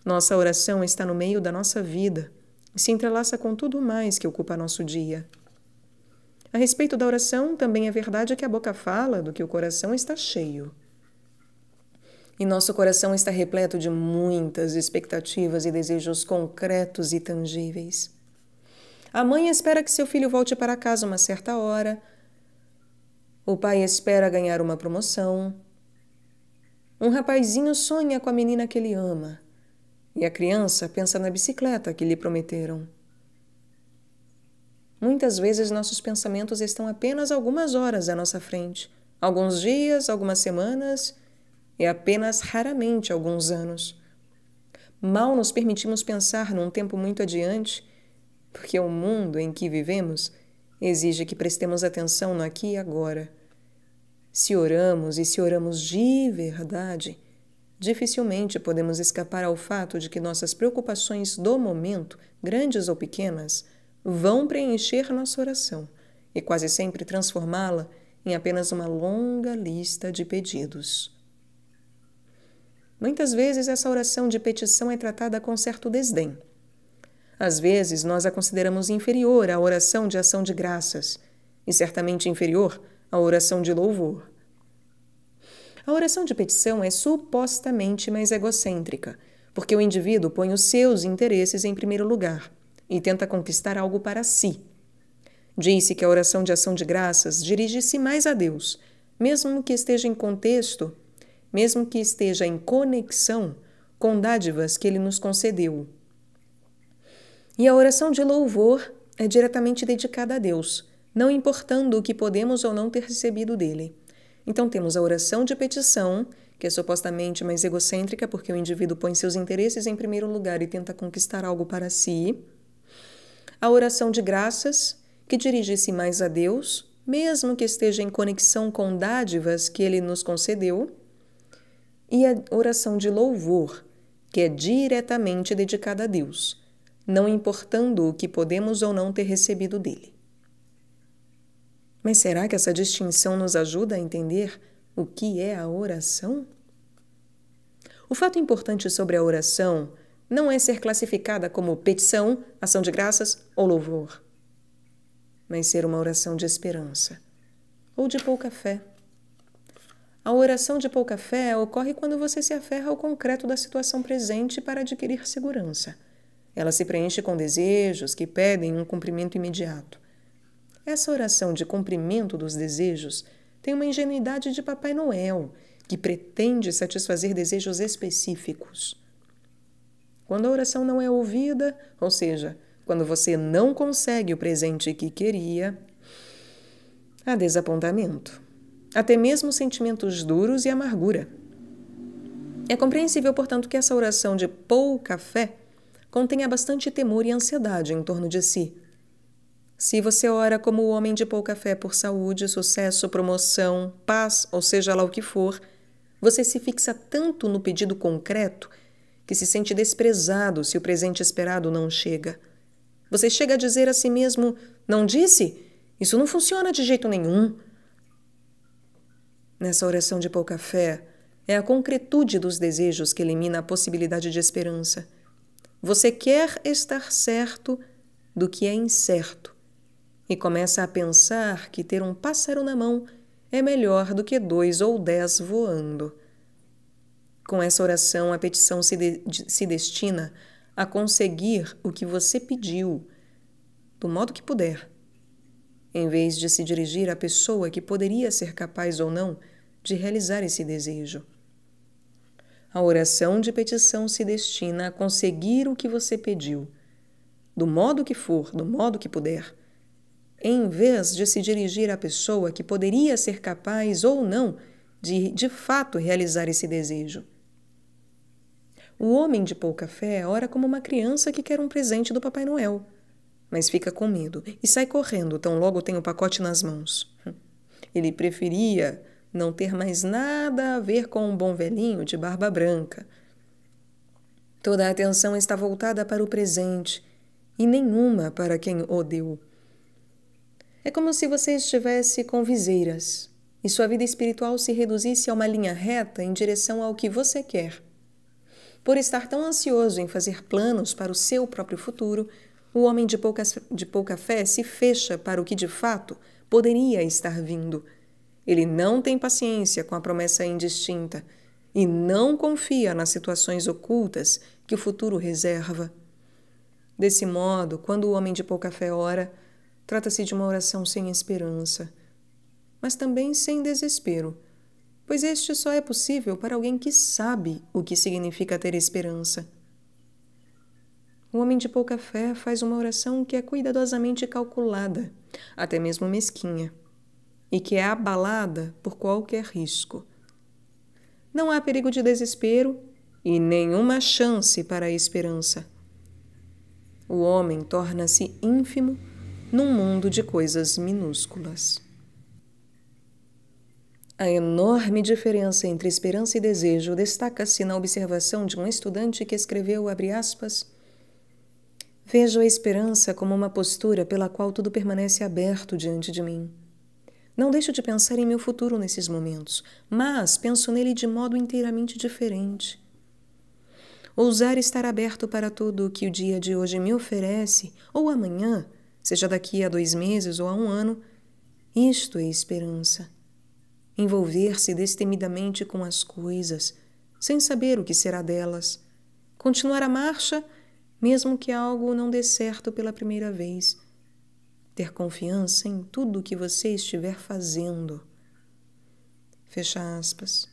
Nossa oração está no meio da nossa vida e se entrelaça com tudo mais que ocupa nosso dia. A respeito da oração, também é verdade que a boca fala do que o coração está cheio. E nosso coração está repleto de muitas expectativas e desejos concretos e tangíveis. A mãe espera que seu filho volte para casa uma certa hora o pai espera ganhar uma promoção. Um rapazinho sonha com a menina que ele ama. E a criança pensa na bicicleta que lhe prometeram. Muitas vezes nossos pensamentos estão apenas algumas horas à nossa frente, alguns dias, algumas semanas e apenas raramente alguns anos. Mal nos permitimos pensar num tempo muito adiante, porque o mundo em que vivemos exige que prestemos atenção no aqui e agora. Se oramos e se oramos de verdade, dificilmente podemos escapar ao fato de que nossas preocupações do momento, grandes ou pequenas, vão preencher nossa oração e quase sempre transformá-la em apenas uma longa lista de pedidos. Muitas vezes essa oração de petição é tratada com certo desdém às vezes, nós a consideramos inferior à oração de ação de graças, e certamente inferior à oração de louvor. A oração de petição é supostamente mais egocêntrica, porque o indivíduo põe os seus interesses em primeiro lugar e tenta conquistar algo para si. Disse que a oração de ação de graças dirige-se mais a Deus, mesmo que esteja em contexto, mesmo que esteja em conexão com dádivas que ele nos concedeu e a oração de louvor é diretamente dedicada a Deus, não importando o que podemos ou não ter recebido dele. Então temos a oração de petição, que é supostamente mais egocêntrica, porque o indivíduo põe seus interesses em primeiro lugar e tenta conquistar algo para si. A oração de graças, que dirige-se mais a Deus, mesmo que esteja em conexão com dádivas que ele nos concedeu. E a oração de louvor, que é diretamente dedicada a Deus não importando o que podemos ou não ter recebido dele. Mas será que essa distinção nos ajuda a entender o que é a oração? O fato importante sobre a oração não é ser classificada como petição, ação de graças ou louvor, mas ser uma oração de esperança ou de pouca fé. A oração de pouca fé ocorre quando você se aferra ao concreto da situação presente para adquirir segurança. Ela se preenche com desejos que pedem um cumprimento imediato. Essa oração de cumprimento dos desejos tem uma ingenuidade de Papai Noel, que pretende satisfazer desejos específicos. Quando a oração não é ouvida, ou seja, quando você não consegue o presente que queria, há desapontamento, até mesmo sentimentos duros e amargura. É compreensível, portanto, que essa oração de pouca fé contenha bastante temor e ansiedade em torno de si. Se você ora como o homem de pouca fé por saúde, sucesso, promoção, paz, ou seja lá o que for, você se fixa tanto no pedido concreto que se sente desprezado se o presente esperado não chega. Você chega a dizer a si mesmo: Não disse? Isso não funciona de jeito nenhum. Nessa oração de pouca fé, é a concretude dos desejos que elimina a possibilidade de esperança. Você quer estar certo do que é incerto e começa a pensar que ter um pássaro na mão é melhor do que dois ou dez voando. Com essa oração, a petição se, de, se destina a conseguir o que você pediu, do modo que puder, em vez de se dirigir à pessoa que poderia ser capaz ou não de realizar esse desejo. A oração de petição se destina a conseguir o que você pediu, do modo que for, do modo que puder. Em vez de se dirigir à pessoa que poderia ser capaz ou não de de fato realizar esse desejo. O homem de pouca fé ora como uma criança que quer um presente do Papai Noel, mas fica com medo e sai correndo tão logo tem o pacote nas mãos. Hum. Ele preferia não ter mais nada a ver com um bom velhinho de barba branca. Toda a atenção está voltada para o presente e nenhuma para quem o É como se você estivesse com viseiras e sua vida espiritual se reduzisse a uma linha reta em direção ao que você quer. Por estar tão ansioso em fazer planos para o seu próprio futuro, o homem de pouca, de pouca fé se fecha para o que de fato poderia estar vindo. Ele não tem paciência com a promessa indistinta e não confia nas situações ocultas que o futuro reserva. Desse modo, quando o homem de pouca fé ora, trata-se de uma oração sem esperança, mas também sem desespero, pois este só é possível para alguém que sabe o que significa ter esperança. O homem de pouca fé faz uma oração que é cuidadosamente calculada, até mesmo mesquinha e que é abalada por qualquer risco. Não há perigo de desespero e nenhuma chance para a esperança. O homem torna-se ínfimo num mundo de coisas minúsculas. A enorme diferença entre esperança e desejo destaca-se na observação de um estudante que escreveu, aspas, Vejo a esperança como uma postura pela qual tudo permanece aberto diante de mim. Não deixo de pensar em meu futuro nesses momentos, mas penso nele de modo inteiramente diferente. Ousar estar aberto para tudo o que o dia de hoje me oferece, ou amanhã, seja daqui a dois meses ou a um ano, isto é esperança. Envolver-se destemidamente com as coisas, sem saber o que será delas. Continuar a marcha, mesmo que algo não dê certo pela primeira vez ter confiança em tudo o que você estiver fazendo. Fecha aspas.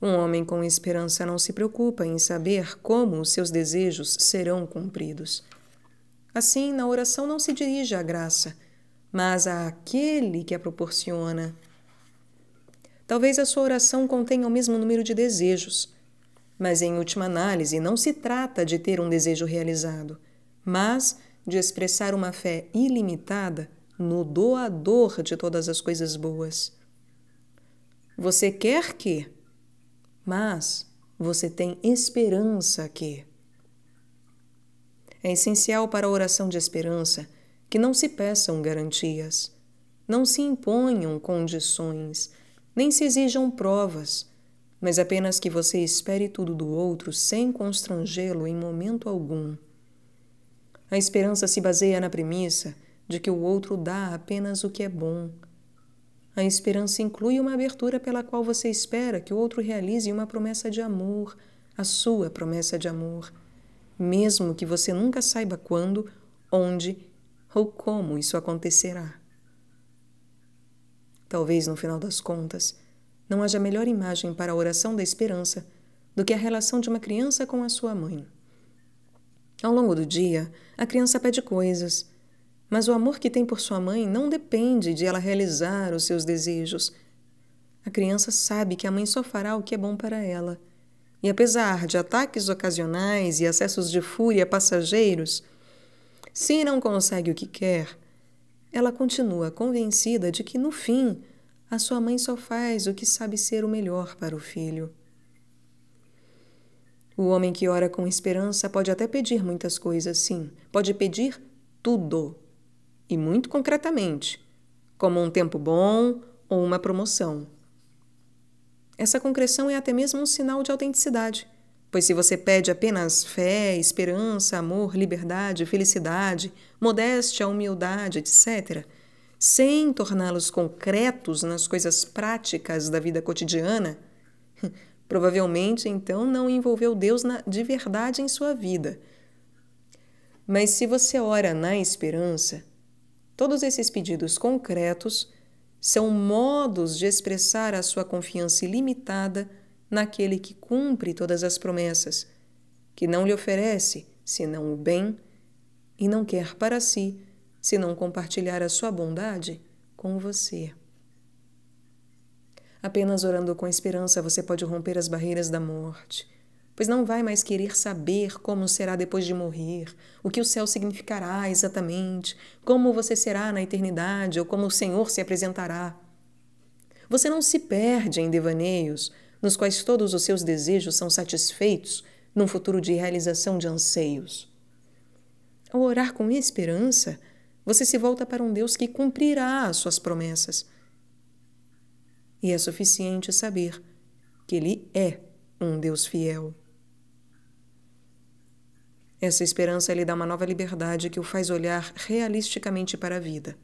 Um homem com esperança não se preocupa em saber como os seus desejos serão cumpridos. Assim, na oração não se dirige à graça, mas àquele que a proporciona. Talvez a sua oração contenha o mesmo número de desejos, mas em última análise não se trata de ter um desejo realizado, mas de expressar uma fé ilimitada no doador de todas as coisas boas. Você quer que, mas você tem esperança que. É essencial para a oração de esperança que não se peçam garantias, não se imponham condições, nem se exijam provas, mas apenas que você espere tudo do outro sem constrangê-lo em momento algum. A esperança se baseia na premissa de que o outro dá apenas o que é bom. A esperança inclui uma abertura pela qual você espera que o outro realize uma promessa de amor, a sua promessa de amor, mesmo que você nunca saiba quando, onde ou como isso acontecerá. Talvez, no final das contas, não haja melhor imagem para a oração da esperança do que a relação de uma criança com a sua mãe. Ao longo do dia, a criança pede coisas, mas o amor que tem por sua mãe não depende de ela realizar os seus desejos. A criança sabe que a mãe só fará o que é bom para ela. E apesar de ataques ocasionais e acessos de fúria passageiros, se não consegue o que quer, ela continua convencida de que, no fim, a sua mãe só faz o que sabe ser o melhor para o filho. O homem que ora com esperança pode até pedir muitas coisas, sim, pode pedir tudo. E muito concretamente, como um tempo bom ou uma promoção. Essa concreção é até mesmo um sinal de autenticidade, pois se você pede apenas fé, esperança, amor, liberdade, felicidade, modéstia, humildade, etc., sem torná-los concretos nas coisas práticas da vida cotidiana, Provavelmente, então, não envolveu Deus na, de verdade em sua vida. Mas se você ora na esperança, todos esses pedidos concretos são modos de expressar a sua confiança ilimitada naquele que cumpre todas as promessas, que não lhe oferece senão o bem e não quer para si senão compartilhar a sua bondade com você. Apenas orando com esperança você pode romper as barreiras da morte, pois não vai mais querer saber como será depois de morrer, o que o céu significará exatamente, como você será na eternidade ou como o Senhor se apresentará. Você não se perde em devaneios, nos quais todos os seus desejos são satisfeitos num futuro de realização de anseios. Ao orar com esperança, você se volta para um Deus que cumprirá as suas promessas e é suficiente saber que Ele é um Deus fiel. Essa esperança lhe dá uma nova liberdade que o faz olhar realisticamente para a vida,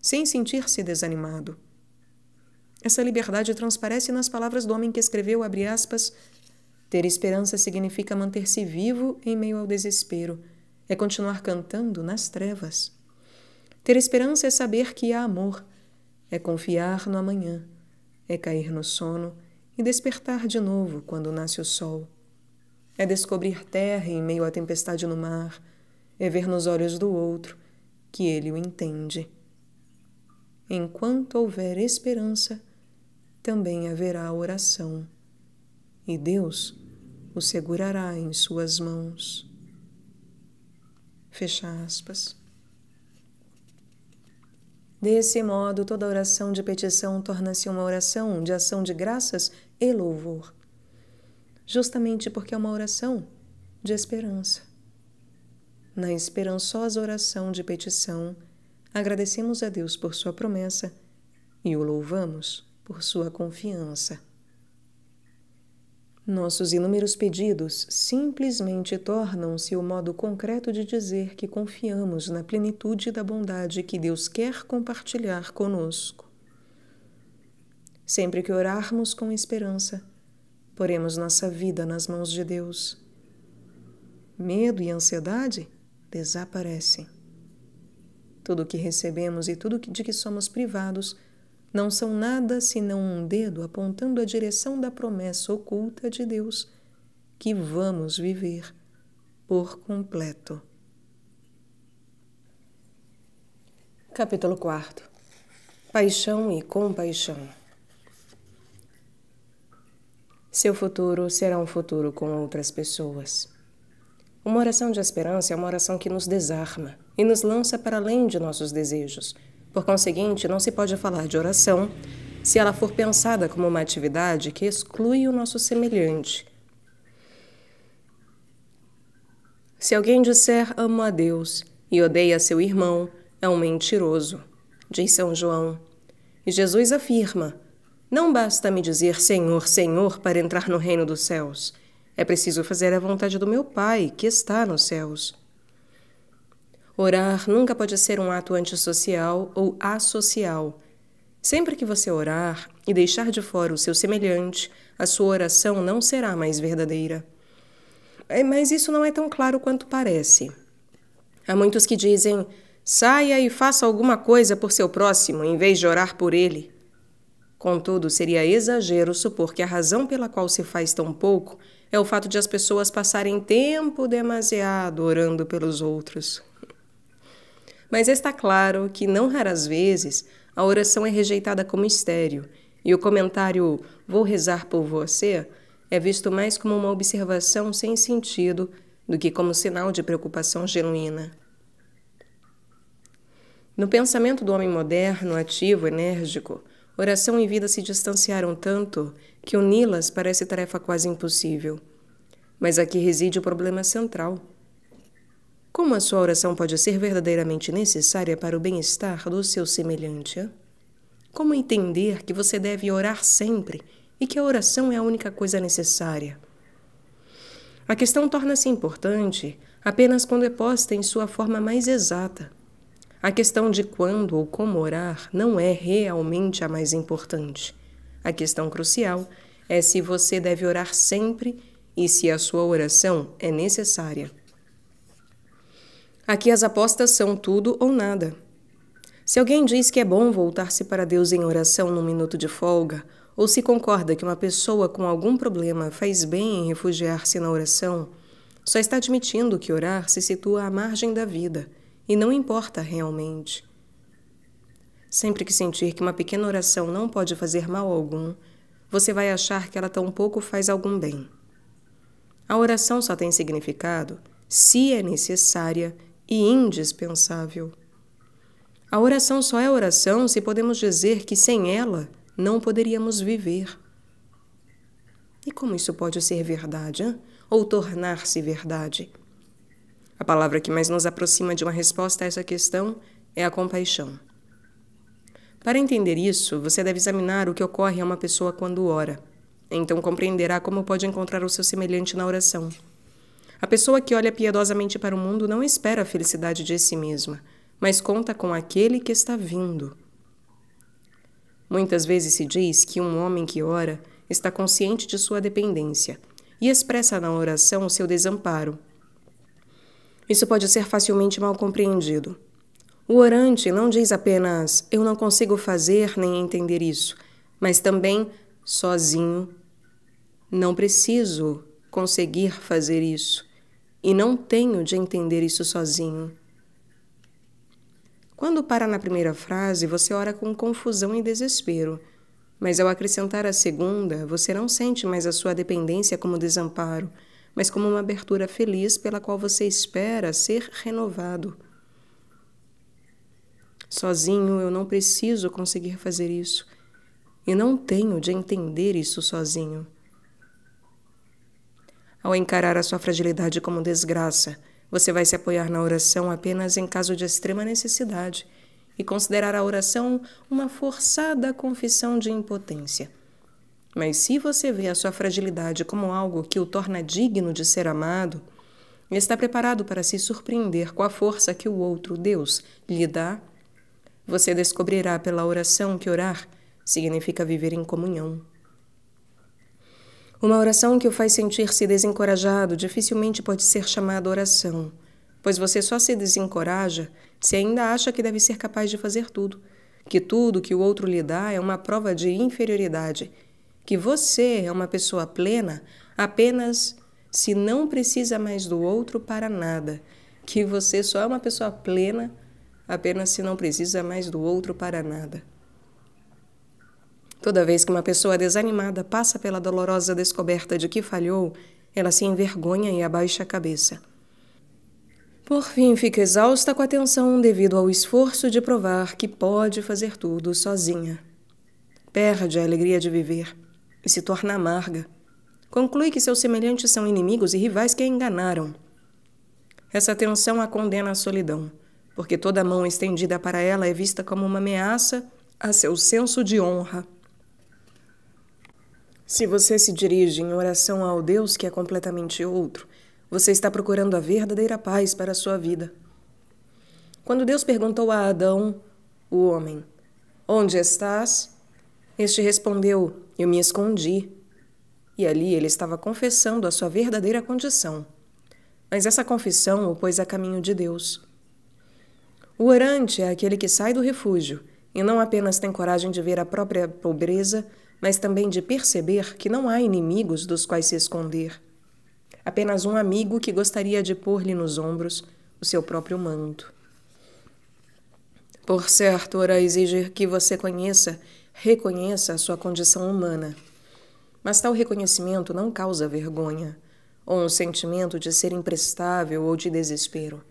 sem sentir-se desanimado. Essa liberdade transparece nas palavras do homem que escreveu, aspas, ter esperança significa manter-se vivo em meio ao desespero, é continuar cantando nas trevas. Ter esperança é saber que há amor, é confiar no amanhã, é cair no sono e despertar de novo quando nasce o sol. É descobrir terra em meio à tempestade no mar. É ver nos olhos do outro que ele o entende. Enquanto houver esperança, também haverá oração. E Deus o segurará em suas mãos. Fecha aspas. Desse modo, toda oração de petição torna-se uma oração de ação de graças e louvor. Justamente porque é uma oração de esperança. Na esperançosa oração de petição, agradecemos a Deus por sua promessa e o louvamos por sua confiança. Nossos inúmeros pedidos simplesmente tornam-se o modo concreto de dizer que confiamos na plenitude da bondade que Deus quer compartilhar conosco. Sempre que orarmos com esperança, poremos nossa vida nas mãos de Deus. Medo e ansiedade desaparecem. Tudo o que recebemos e tudo de que somos privados não são nada senão um dedo apontando a direção da promessa oculta de Deus que vamos viver por completo. Capítulo 4 Paixão e compaixão. Seu futuro será um futuro com outras pessoas. Uma oração de esperança é uma oração que nos desarma e nos lança para além de nossos desejos por conseguinte, não se pode falar de oração se ela for pensada como uma atividade que exclui o nosso semelhante. Se alguém disser amo a Deus e odeia seu irmão, é um mentiroso, diz São João. E Jesus afirma: Não basta me dizer Senhor, Senhor para entrar no reino dos céus. É preciso fazer a vontade do meu Pai, que está nos céus. Orar nunca pode ser um ato antissocial ou associal. Sempre que você orar e deixar de fora o seu semelhante, a sua oração não será mais verdadeira. É, mas isso não é tão claro quanto parece. Há muitos que dizem: saia e faça alguma coisa por seu próximo em vez de orar por ele. Contudo, seria exagero supor que a razão pela qual se faz tão pouco é o fato de as pessoas passarem tempo demasiado orando pelos outros mas está claro que, não raras vezes, a oração é rejeitada como estéreo e o comentário Vou rezar por você é visto mais como uma observação sem sentido do que como sinal de preocupação genuína. No pensamento do homem moderno, ativo, enérgico, oração e vida se distanciaram tanto que uni-las parece tarefa quase impossível. Mas aqui reside o problema central. Como a sua oração pode ser verdadeiramente necessária para o bem-estar do seu semelhante? Como entender que você deve orar sempre e que a oração é a única coisa necessária? A questão torna-se importante apenas quando é posta em sua forma mais exata. A questão de quando ou como orar não é realmente a mais importante. A questão crucial é se você deve orar sempre e se a sua oração é necessária. Aqui as apostas são tudo ou nada. Se alguém diz que é bom voltar-se para Deus em oração num minuto de folga, ou se concorda que uma pessoa com algum problema faz bem em refugiar-se na oração, só está admitindo que orar se situa à margem da vida e não importa realmente. Sempre que sentir que uma pequena oração não pode fazer mal algum, você vai achar que ela tampouco faz algum bem. A oração só tem significado se é necessária e indispensável. A oração só é oração se podemos dizer que sem ela não poderíamos viver. E como isso pode ser verdade, hein? ou tornar-se verdade? A palavra que mais nos aproxima de uma resposta a essa questão é a compaixão. Para entender isso, você deve examinar o que ocorre a uma pessoa quando ora. Então compreenderá como pode encontrar o seu semelhante na oração. A pessoa que olha piedosamente para o mundo não espera a felicidade de si mesma, mas conta com aquele que está vindo. Muitas vezes se diz que um homem que ora está consciente de sua dependência e expressa na oração o seu desamparo. Isso pode ser facilmente mal compreendido. O orante não diz apenas eu não consigo fazer nem entender isso, mas também sozinho não preciso conseguir fazer isso e não tenho de entender isso sozinho. Quando para na primeira frase, você ora com confusão e desespero, mas ao acrescentar a segunda, você não sente mais a sua dependência como desamparo, mas como uma abertura feliz pela qual você espera ser renovado. Sozinho eu não preciso conseguir fazer isso, e não tenho de entender isso sozinho. Ao encarar a sua fragilidade como desgraça, você vai se apoiar na oração apenas em caso de extrema necessidade e considerar a oração uma forçada confissão de impotência. Mas se você vê a sua fragilidade como algo que o torna digno de ser amado, está preparado para se surpreender com a força que o outro Deus lhe dá, você descobrirá pela oração que orar significa viver em comunhão. Uma oração que o faz sentir-se desencorajado dificilmente pode ser chamada oração, pois você só se desencoraja se ainda acha que deve ser capaz de fazer tudo, que tudo que o outro lhe dá é uma prova de inferioridade, que você é uma pessoa plena apenas se não precisa mais do outro para nada, que você só é uma pessoa plena apenas se não precisa mais do outro para nada. Toda vez que uma pessoa desanimada passa pela dolorosa descoberta de que falhou, ela se envergonha e abaixa a cabeça. Por fim, fica exausta com a tensão devido ao esforço de provar que pode fazer tudo sozinha. Perde a alegria de viver e se torna amarga. Conclui que seus semelhantes são inimigos e rivais que a enganaram. Essa tensão a condena à solidão, porque toda mão estendida para ela é vista como uma ameaça a seu senso de honra. Se você se dirige em oração ao Deus que é completamente outro, você está procurando a verdadeira paz para a sua vida. Quando Deus perguntou a Adão, o homem, Onde estás? Este respondeu, Eu me escondi. E ali ele estava confessando a sua verdadeira condição. Mas essa confissão o pôs a caminho de Deus. O orante é aquele que sai do refúgio e não apenas tem coragem de ver a própria pobreza, mas também de perceber que não há inimigos dos quais se esconder. Apenas um amigo que gostaria de pôr-lhe nos ombros o seu próprio manto. Por certo, ora exigir que você conheça, reconheça a sua condição humana. Mas tal reconhecimento não causa vergonha, ou um sentimento de ser imprestável ou de desespero,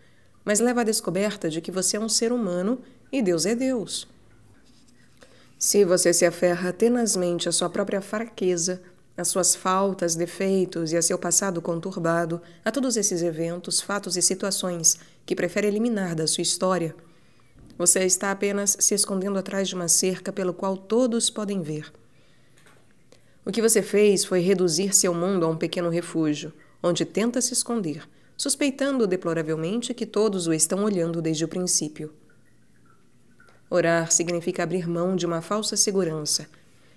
mas leva à descoberta de que você é um ser humano e Deus é Deus. Se você se aferra tenazmente à sua própria fraqueza, às suas faltas, defeitos e a seu passado conturbado, a todos esses eventos, fatos e situações que prefere eliminar da sua história, você está apenas se escondendo atrás de uma cerca pelo qual todos podem ver. O que você fez foi reduzir seu mundo a um pequeno refúgio, onde tenta se esconder, suspeitando deploravelmente que todos o estão olhando desde o princípio. Orar significa abrir mão de uma falsa segurança.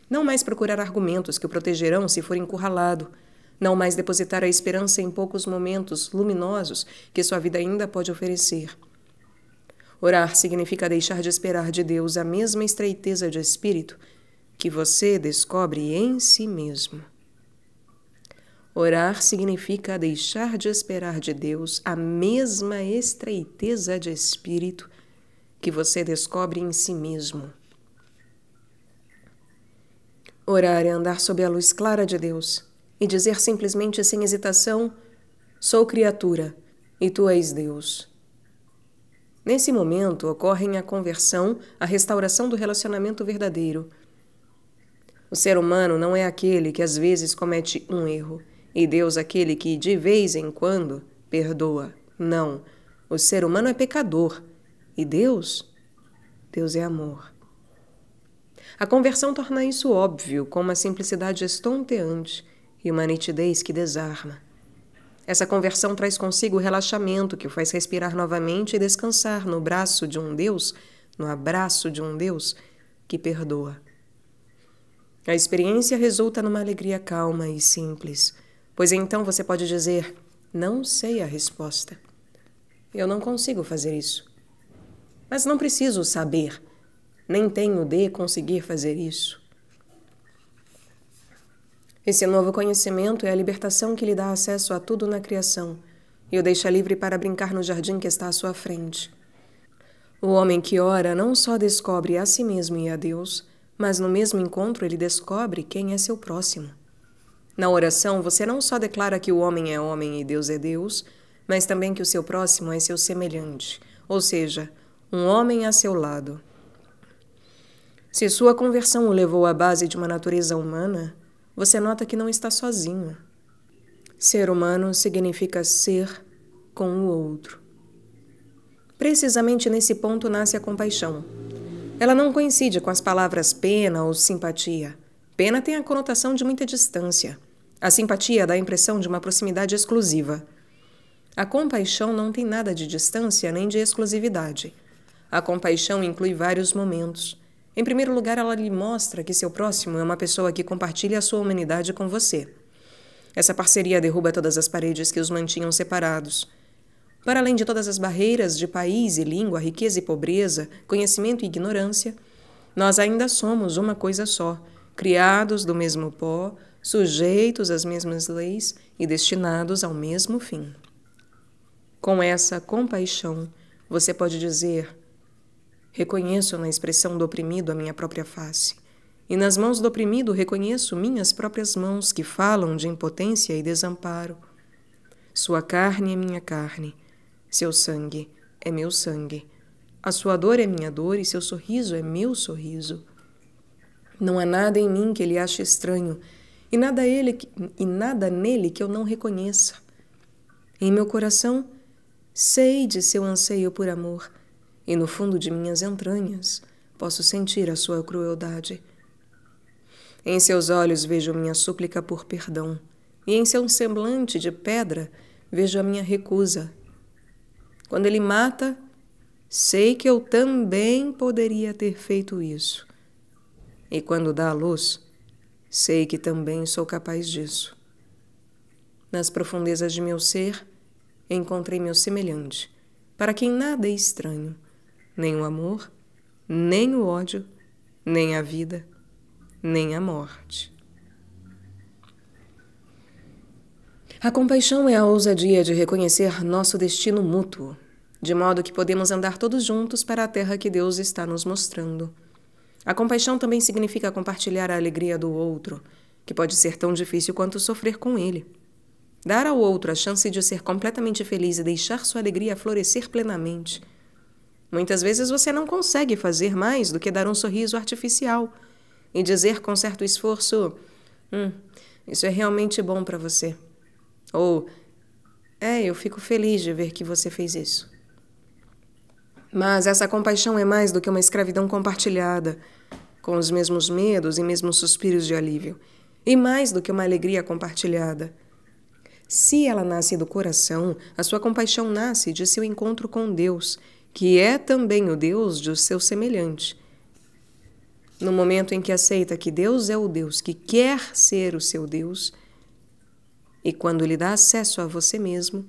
Não mais procurar argumentos que o protegerão se for encurralado. Não mais depositar a esperança em poucos momentos luminosos que sua vida ainda pode oferecer. Orar significa deixar de esperar de Deus a mesma estreiteza de espírito que você descobre em si mesmo. Orar significa deixar de esperar de Deus a mesma estreiteza de espírito que você descobre em si mesmo. Orar é andar sob a luz clara de Deus e dizer simplesmente sem hesitação: Sou criatura e tu és Deus. Nesse momento ocorrem a conversão, a restauração do relacionamento verdadeiro. O ser humano não é aquele que às vezes comete um erro, e Deus aquele que de vez em quando perdoa. Não. O ser humano é pecador e Deus? Deus é amor. A conversão torna isso óbvio, com uma simplicidade estonteante e uma nitidez que desarma. Essa conversão traz consigo o relaxamento que o faz respirar novamente e descansar no braço de um Deus, no abraço de um Deus que perdoa. A experiência resulta numa alegria calma e simples, pois então você pode dizer: Não sei a resposta. Eu não consigo fazer isso mas não preciso saber, nem tenho de conseguir fazer isso. Esse novo conhecimento é a libertação que lhe dá acesso a tudo na criação e o deixa livre para brincar no jardim que está à sua frente. O homem que ora não só descobre a si mesmo e a Deus, mas no mesmo encontro ele descobre quem é seu próximo. Na oração, você não só declara que o homem é homem e Deus é Deus, mas também que o seu próximo é seu semelhante, ou seja, um homem a seu lado. Se sua conversão o levou à base de uma natureza humana, você nota que não está sozinho. Ser humano significa ser com o outro. Precisamente nesse ponto nasce a compaixão. Ela não coincide com as palavras pena ou simpatia. Pena tem a conotação de muita distância. A simpatia dá a impressão de uma proximidade exclusiva. A compaixão não tem nada de distância nem de exclusividade. A compaixão inclui vários momentos. Em primeiro lugar, ela lhe mostra que seu próximo é uma pessoa que compartilha a sua humanidade com você. Essa parceria derruba todas as paredes que os mantinham separados. Para além de todas as barreiras de país e língua, riqueza e pobreza, conhecimento e ignorância, nós ainda somos uma coisa só, criados do mesmo pó, sujeitos às mesmas leis e destinados ao mesmo fim. Com essa compaixão, você pode dizer: Reconheço na expressão do oprimido a minha própria face. E nas mãos do oprimido reconheço minhas próprias mãos que falam de impotência e desamparo. Sua carne é minha carne, seu sangue é meu sangue. A sua dor é minha dor e seu sorriso é meu sorriso. Não há nada em mim que ele ache estranho, e nada, ele que, e nada nele que eu não reconheça. Em meu coração, sei de seu anseio por amor e no fundo de minhas entranhas posso sentir a sua crueldade. Em seus olhos vejo minha súplica por perdão, e em seu semblante de pedra vejo a minha recusa. Quando ele mata, sei que eu também poderia ter feito isso. E quando dá a luz, sei que também sou capaz disso. Nas profundezas de meu ser, encontrei meu semelhante, para quem nada é estranho nem o amor, nem o ódio, nem a vida, nem a morte. A compaixão é a ousadia de reconhecer nosso destino mútuo, de modo que podemos andar todos juntos para a terra que Deus está nos mostrando. A compaixão também significa compartilhar a alegria do outro, que pode ser tão difícil quanto sofrer com ele. Dar ao outro a chance de ser completamente feliz e deixar sua alegria florescer plenamente Muitas vezes você não consegue fazer mais do que dar um sorriso artificial e dizer com certo esforço: Hum, isso é realmente bom para você. Ou, É, eu fico feliz de ver que você fez isso. Mas essa compaixão é mais do que uma escravidão compartilhada, com os mesmos medos e mesmos suspiros de alívio, e mais do que uma alegria compartilhada. Se ela nasce do coração, a sua compaixão nasce de seu encontro com Deus que é também o Deus do seu semelhante. No momento em que aceita que Deus é o Deus que quer ser o seu Deus, e quando lhe dá acesso a você mesmo,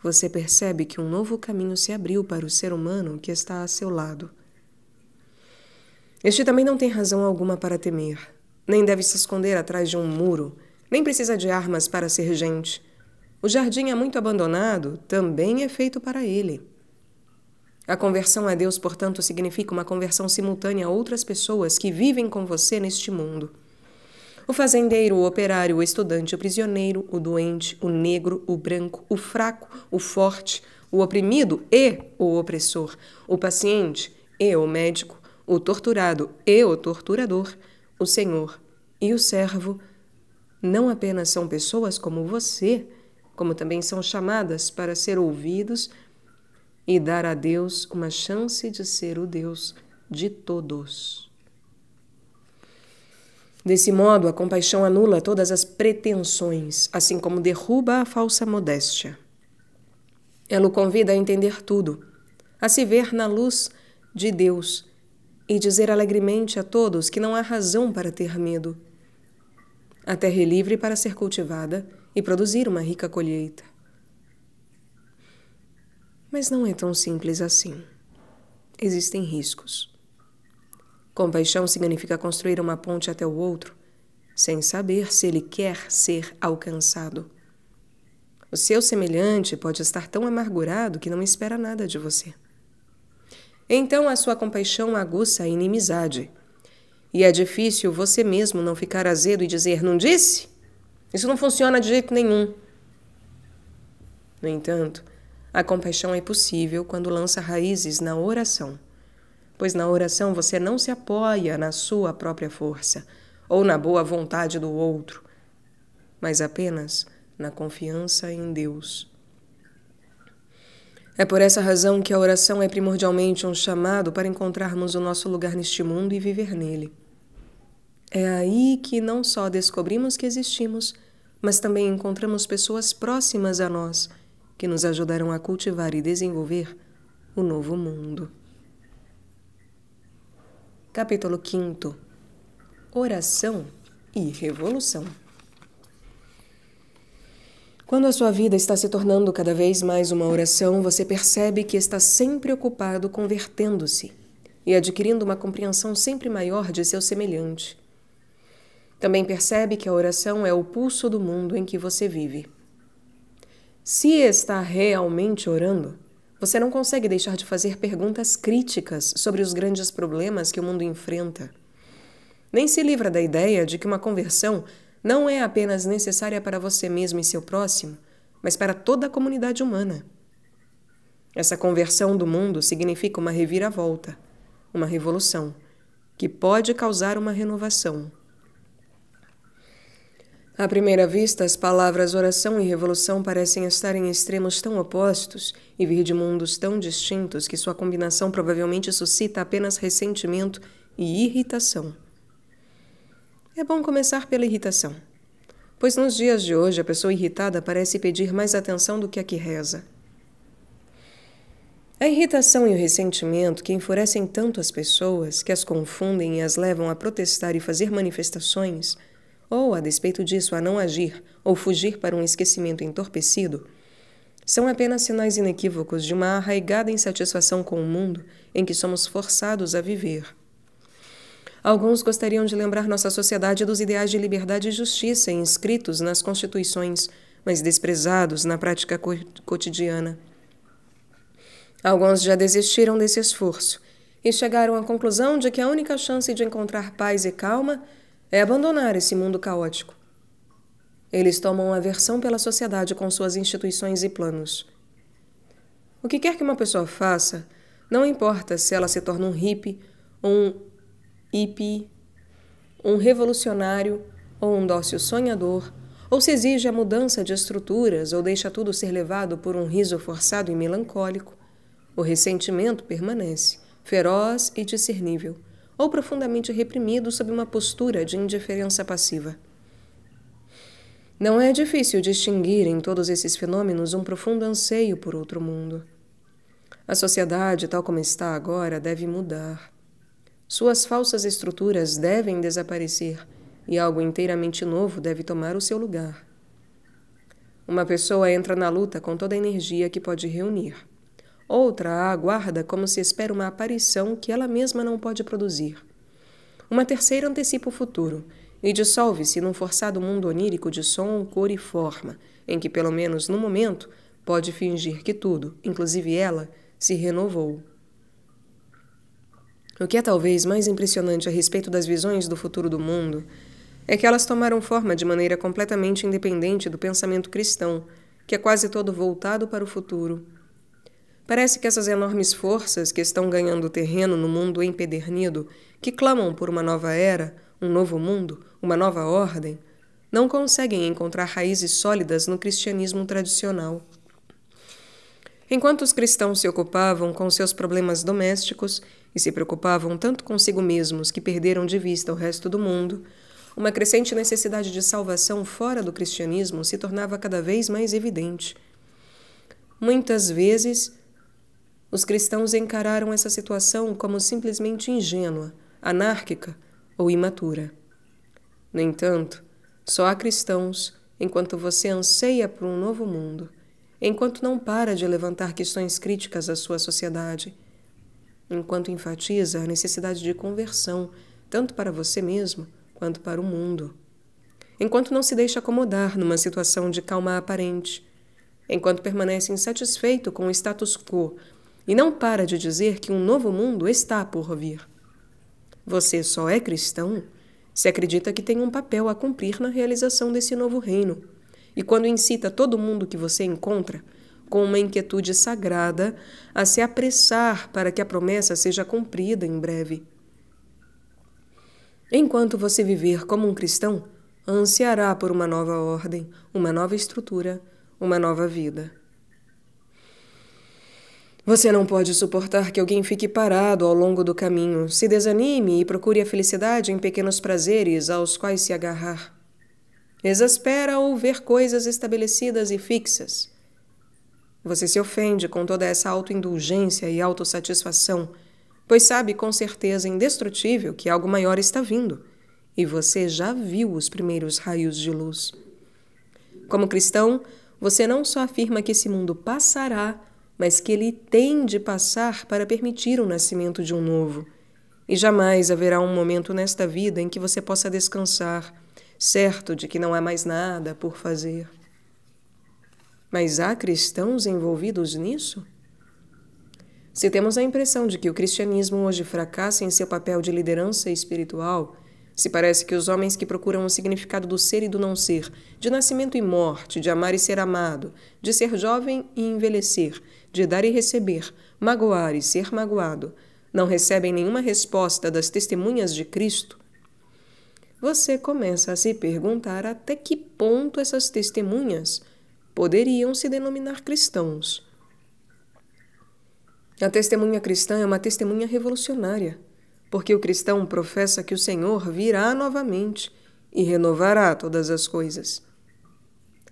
você percebe que um novo caminho se abriu para o ser humano que está a seu lado. Este também não tem razão alguma para temer, nem deve se esconder atrás de um muro, nem precisa de armas para ser gente. O jardim é muito abandonado, também é feito para ele. A conversão a Deus, portanto, significa uma conversão simultânea a outras pessoas que vivem com você neste mundo. O fazendeiro, o operário, o estudante, o prisioneiro, o doente, o negro, o branco, o fraco, o forte, o oprimido e o opressor, o paciente e o médico, o torturado e o torturador, o senhor e o servo, não apenas são pessoas como você, como também são chamadas para ser ouvidos e dar a Deus uma chance de ser o Deus de todos. Desse modo, a compaixão anula todas as pretensões, assim como derruba a falsa modéstia. Ela o convida a entender tudo, a se ver na luz de Deus e dizer alegremente a todos que não há razão para ter medo. A terra é livre para ser cultivada e produzir uma rica colheita. Mas não é tão simples assim. Existem riscos. Compaixão significa construir uma ponte até o outro, sem saber se ele quer ser alcançado. O seu semelhante pode estar tão amargurado que não espera nada de você. Então a sua compaixão aguça a inimizade. E é difícil você mesmo não ficar azedo e dizer: Não disse? Isso não funciona de jeito nenhum. No entanto, a compaixão é possível quando lança raízes na oração, pois na oração você não se apoia na sua própria força ou na boa vontade do outro, mas apenas na confiança em Deus. É por essa razão que a oração é primordialmente um chamado para encontrarmos o nosso lugar neste mundo e viver nele. É aí que não só descobrimos que existimos, mas também encontramos pessoas próximas a nós que nos ajudarão a cultivar e desenvolver o novo mundo. Capítulo 5 Oração e Revolução Quando a sua vida está se tornando cada vez mais uma oração, você percebe que está sempre ocupado convertendo-se e adquirindo uma compreensão sempre maior de seu semelhante. Também percebe que a oração é o pulso do mundo em que você vive. Se está realmente orando, você não consegue deixar de fazer perguntas críticas sobre os grandes problemas que o mundo enfrenta. Nem se livra da ideia de que uma conversão não é apenas necessária para você mesmo e seu próximo, mas para toda a comunidade humana. Essa conversão do mundo significa uma reviravolta, uma revolução, que pode causar uma renovação. À primeira vista, as palavras oração e revolução parecem estar em extremos tão opostos e vir de mundos tão distintos que sua combinação provavelmente suscita apenas ressentimento e irritação. É bom começar pela irritação, pois nos dias de hoje a pessoa irritada parece pedir mais atenção do que a que reza. A irritação e o ressentimento que enfurecem tanto as pessoas, que as confundem e as levam a protestar e fazer manifestações, ou, a despeito disso, a não agir ou fugir para um esquecimento entorpecido, são apenas sinais inequívocos de uma arraigada insatisfação com o mundo em que somos forçados a viver. Alguns gostariam de lembrar nossa sociedade dos ideais de liberdade e justiça inscritos nas constituições, mas desprezados na prática co cotidiana. Alguns já desistiram desse esforço e chegaram à conclusão de que a única chance de encontrar paz e calma é abandonar esse mundo caótico. Eles tomam aversão pela sociedade com suas instituições e planos. O que quer que uma pessoa faça, não importa se ela se torna um hippie, um hippie, um revolucionário ou um dócil sonhador, ou se exige a mudança de estruturas ou deixa tudo ser levado por um riso forçado e melancólico, o ressentimento permanece, feroz e discernível ou profundamente reprimido sob uma postura de indiferença passiva. Não é difícil distinguir em todos esses fenômenos um profundo anseio por outro mundo. A sociedade, tal como está agora, deve mudar. Suas falsas estruturas devem desaparecer e algo inteiramente novo deve tomar o seu lugar. Uma pessoa entra na luta com toda a energia que pode reunir. Outra a aguarda como se espera uma aparição que ela mesma não pode produzir. Uma terceira antecipa o futuro e dissolve-se num forçado mundo onírico de som, cor e forma, em que, pelo menos no momento, pode fingir que tudo, inclusive ela, se renovou. O que é talvez mais impressionante a respeito das visões do futuro do mundo é que elas tomaram forma de maneira completamente independente do pensamento cristão, que é quase todo voltado para o futuro Parece que essas enormes forças que estão ganhando terreno no mundo empedernido, que clamam por uma nova era, um novo mundo, uma nova ordem, não conseguem encontrar raízes sólidas no cristianismo tradicional. Enquanto os cristãos se ocupavam com seus problemas domésticos e se preocupavam tanto consigo mesmos que perderam de vista o resto do mundo, uma crescente necessidade de salvação fora do cristianismo se tornava cada vez mais evidente. Muitas vezes, os cristãos encararam essa situação como simplesmente ingênua, anárquica ou imatura. No entanto, só há cristãos enquanto você anseia por um novo mundo, enquanto não para de levantar questões críticas à sua sociedade, enquanto enfatiza a necessidade de conversão, tanto para você mesmo quanto para o mundo, enquanto não se deixa acomodar numa situação de calma aparente, enquanto permanece insatisfeito com o status quo e não para de dizer que um novo mundo está por vir. Você só é cristão se acredita que tem um papel a cumprir na realização desse novo reino, e quando incita todo mundo que você encontra, com uma inquietude sagrada, a se apressar para que a promessa seja cumprida em breve. Enquanto você viver como um cristão, ansiará por uma nova ordem, uma nova estrutura, uma nova vida. Você não pode suportar que alguém fique parado ao longo do caminho, se desanime e procure a felicidade em pequenos prazeres aos quais se agarrar. Exaspera ao ver coisas estabelecidas e fixas. Você se ofende com toda essa autoindulgência e autossatisfação, pois sabe com certeza indestrutível que algo maior está vindo, e você já viu os primeiros raios de luz. Como cristão, você não só afirma que esse mundo passará, mas que ele tem de passar para permitir o nascimento de um novo. E jamais haverá um momento nesta vida em que você possa descansar, certo de que não há mais nada por fazer. Mas há cristãos envolvidos nisso? Se temos a impressão de que o cristianismo hoje fracassa em seu papel de liderança espiritual, se parece que os homens que procuram o significado do ser e do não ser, de nascimento e morte, de amar e ser amado, de ser jovem e envelhecer, de dar e receber, magoar e ser magoado, não recebem nenhuma resposta das testemunhas de Cristo, você começa a se perguntar até que ponto essas testemunhas poderiam se denominar cristãos. A testemunha cristã é uma testemunha revolucionária porque o cristão professa que o Senhor virá novamente e renovará todas as coisas.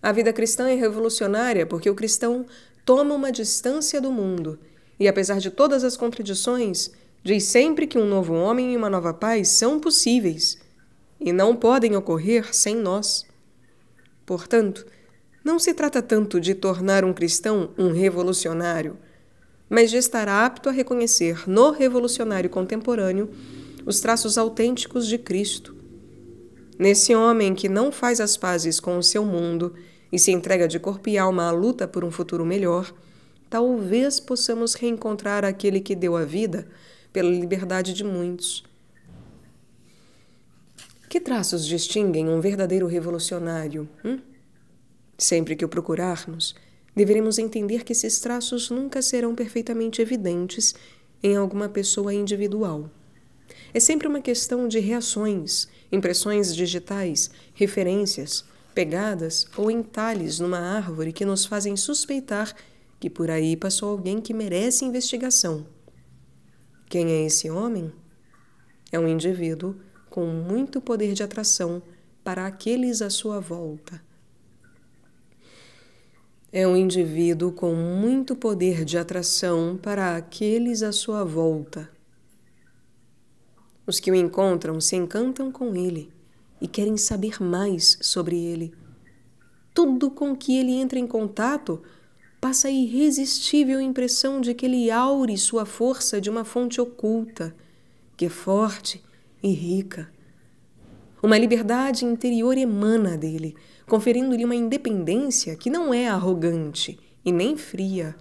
A vida cristã é revolucionária porque o cristão toma uma distância do mundo e, apesar de todas as contradições, diz sempre que um novo homem e uma nova paz são possíveis e não podem ocorrer sem nós. Portanto, não se trata tanto de tornar um cristão um revolucionário, mas de estar apto a reconhecer no revolucionário contemporâneo os traços autênticos de Cristo. Nesse homem que não faz as pazes com o seu mundo e se entrega de corpo e alma à luta por um futuro melhor, talvez possamos reencontrar aquele que deu a vida pela liberdade de muitos. Que traços distinguem um verdadeiro revolucionário? Hum? Sempre que o procurarmos, Deveremos entender que esses traços nunca serão perfeitamente evidentes em alguma pessoa individual. É sempre uma questão de reações, impressões digitais, referências, pegadas ou entalhes numa árvore que nos fazem suspeitar que por aí passou alguém que merece investigação. Quem é esse homem? É um indivíduo com muito poder de atração para aqueles à sua volta é um indivíduo com muito poder de atração para aqueles à sua volta. Os que o encontram se encantam com ele e querem saber mais sobre ele. Tudo com que ele entra em contato passa a irresistível impressão de que ele aure sua força de uma fonte oculta, que é forte e rica. Uma liberdade interior emana dele conferindo-lhe uma independência que não é arrogante e nem fria,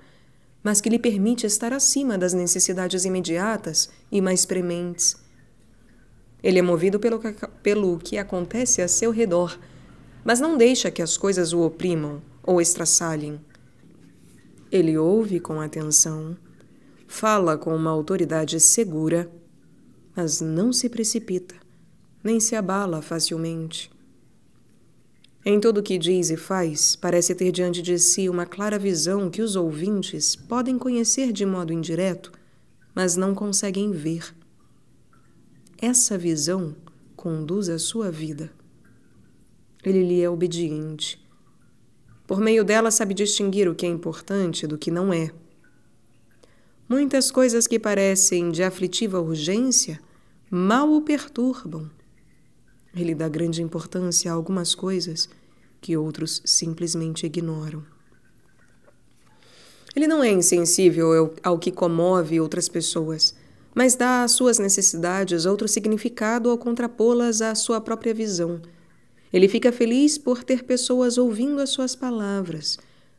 mas que lhe permite estar acima das necessidades imediatas e mais prementes. Ele é movido pelo, pelo que acontece a seu redor, mas não deixa que as coisas o oprimam ou estraçalhem. Ele ouve com atenção, fala com uma autoridade segura, mas não se precipita, nem se abala facilmente. Em tudo o que diz e faz, parece ter diante de si uma clara visão que os ouvintes podem conhecer de modo indireto, mas não conseguem ver. Essa visão conduz a sua vida. Ele lhe é obediente. Por meio dela, sabe distinguir o que é importante do que não é. Muitas coisas que parecem de aflitiva urgência mal o perturbam ele dá grande importância a algumas coisas que outros simplesmente ignoram. Ele não é insensível ao que comove outras pessoas, mas dá às suas necessidades outro significado ao contrapô-las à sua própria visão. Ele fica feliz por ter pessoas ouvindo as suas palavras,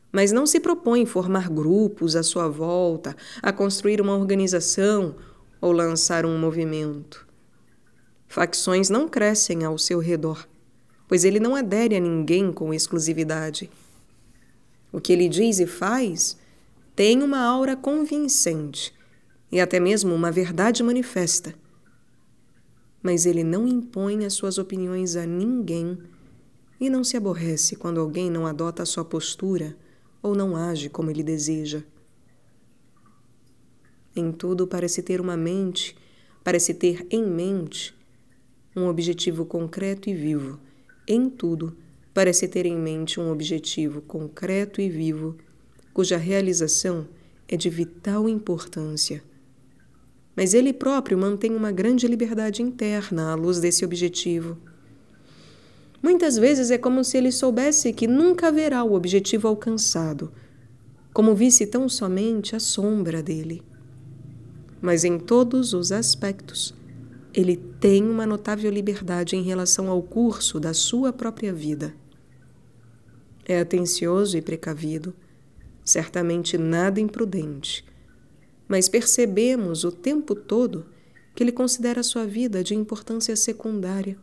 mas não se propõe formar grupos à sua volta, a construir uma organização ou lançar um movimento. Facções não crescem ao seu redor, pois ele não adere a ninguém com exclusividade. O que ele diz e faz tem uma aura convincente e até mesmo uma verdade manifesta. Mas ele não impõe as suas opiniões a ninguém e não se aborrece quando alguém não adota a sua postura ou não age como ele deseja. Em tudo parece ter uma mente, parece ter em mente um objetivo concreto e vivo. Em tudo, parece ter em mente um objetivo concreto e vivo, cuja realização é de vital importância. Mas ele próprio mantém uma grande liberdade interna à luz desse objetivo. Muitas vezes é como se ele soubesse que nunca haverá o objetivo alcançado, como visse tão somente a sombra dele. Mas em todos os aspectos, ele tem uma notável liberdade em relação ao curso da sua própria vida. É atencioso e precavido, certamente nada imprudente, mas percebemos o tempo todo que ele considera a sua vida de importância secundária.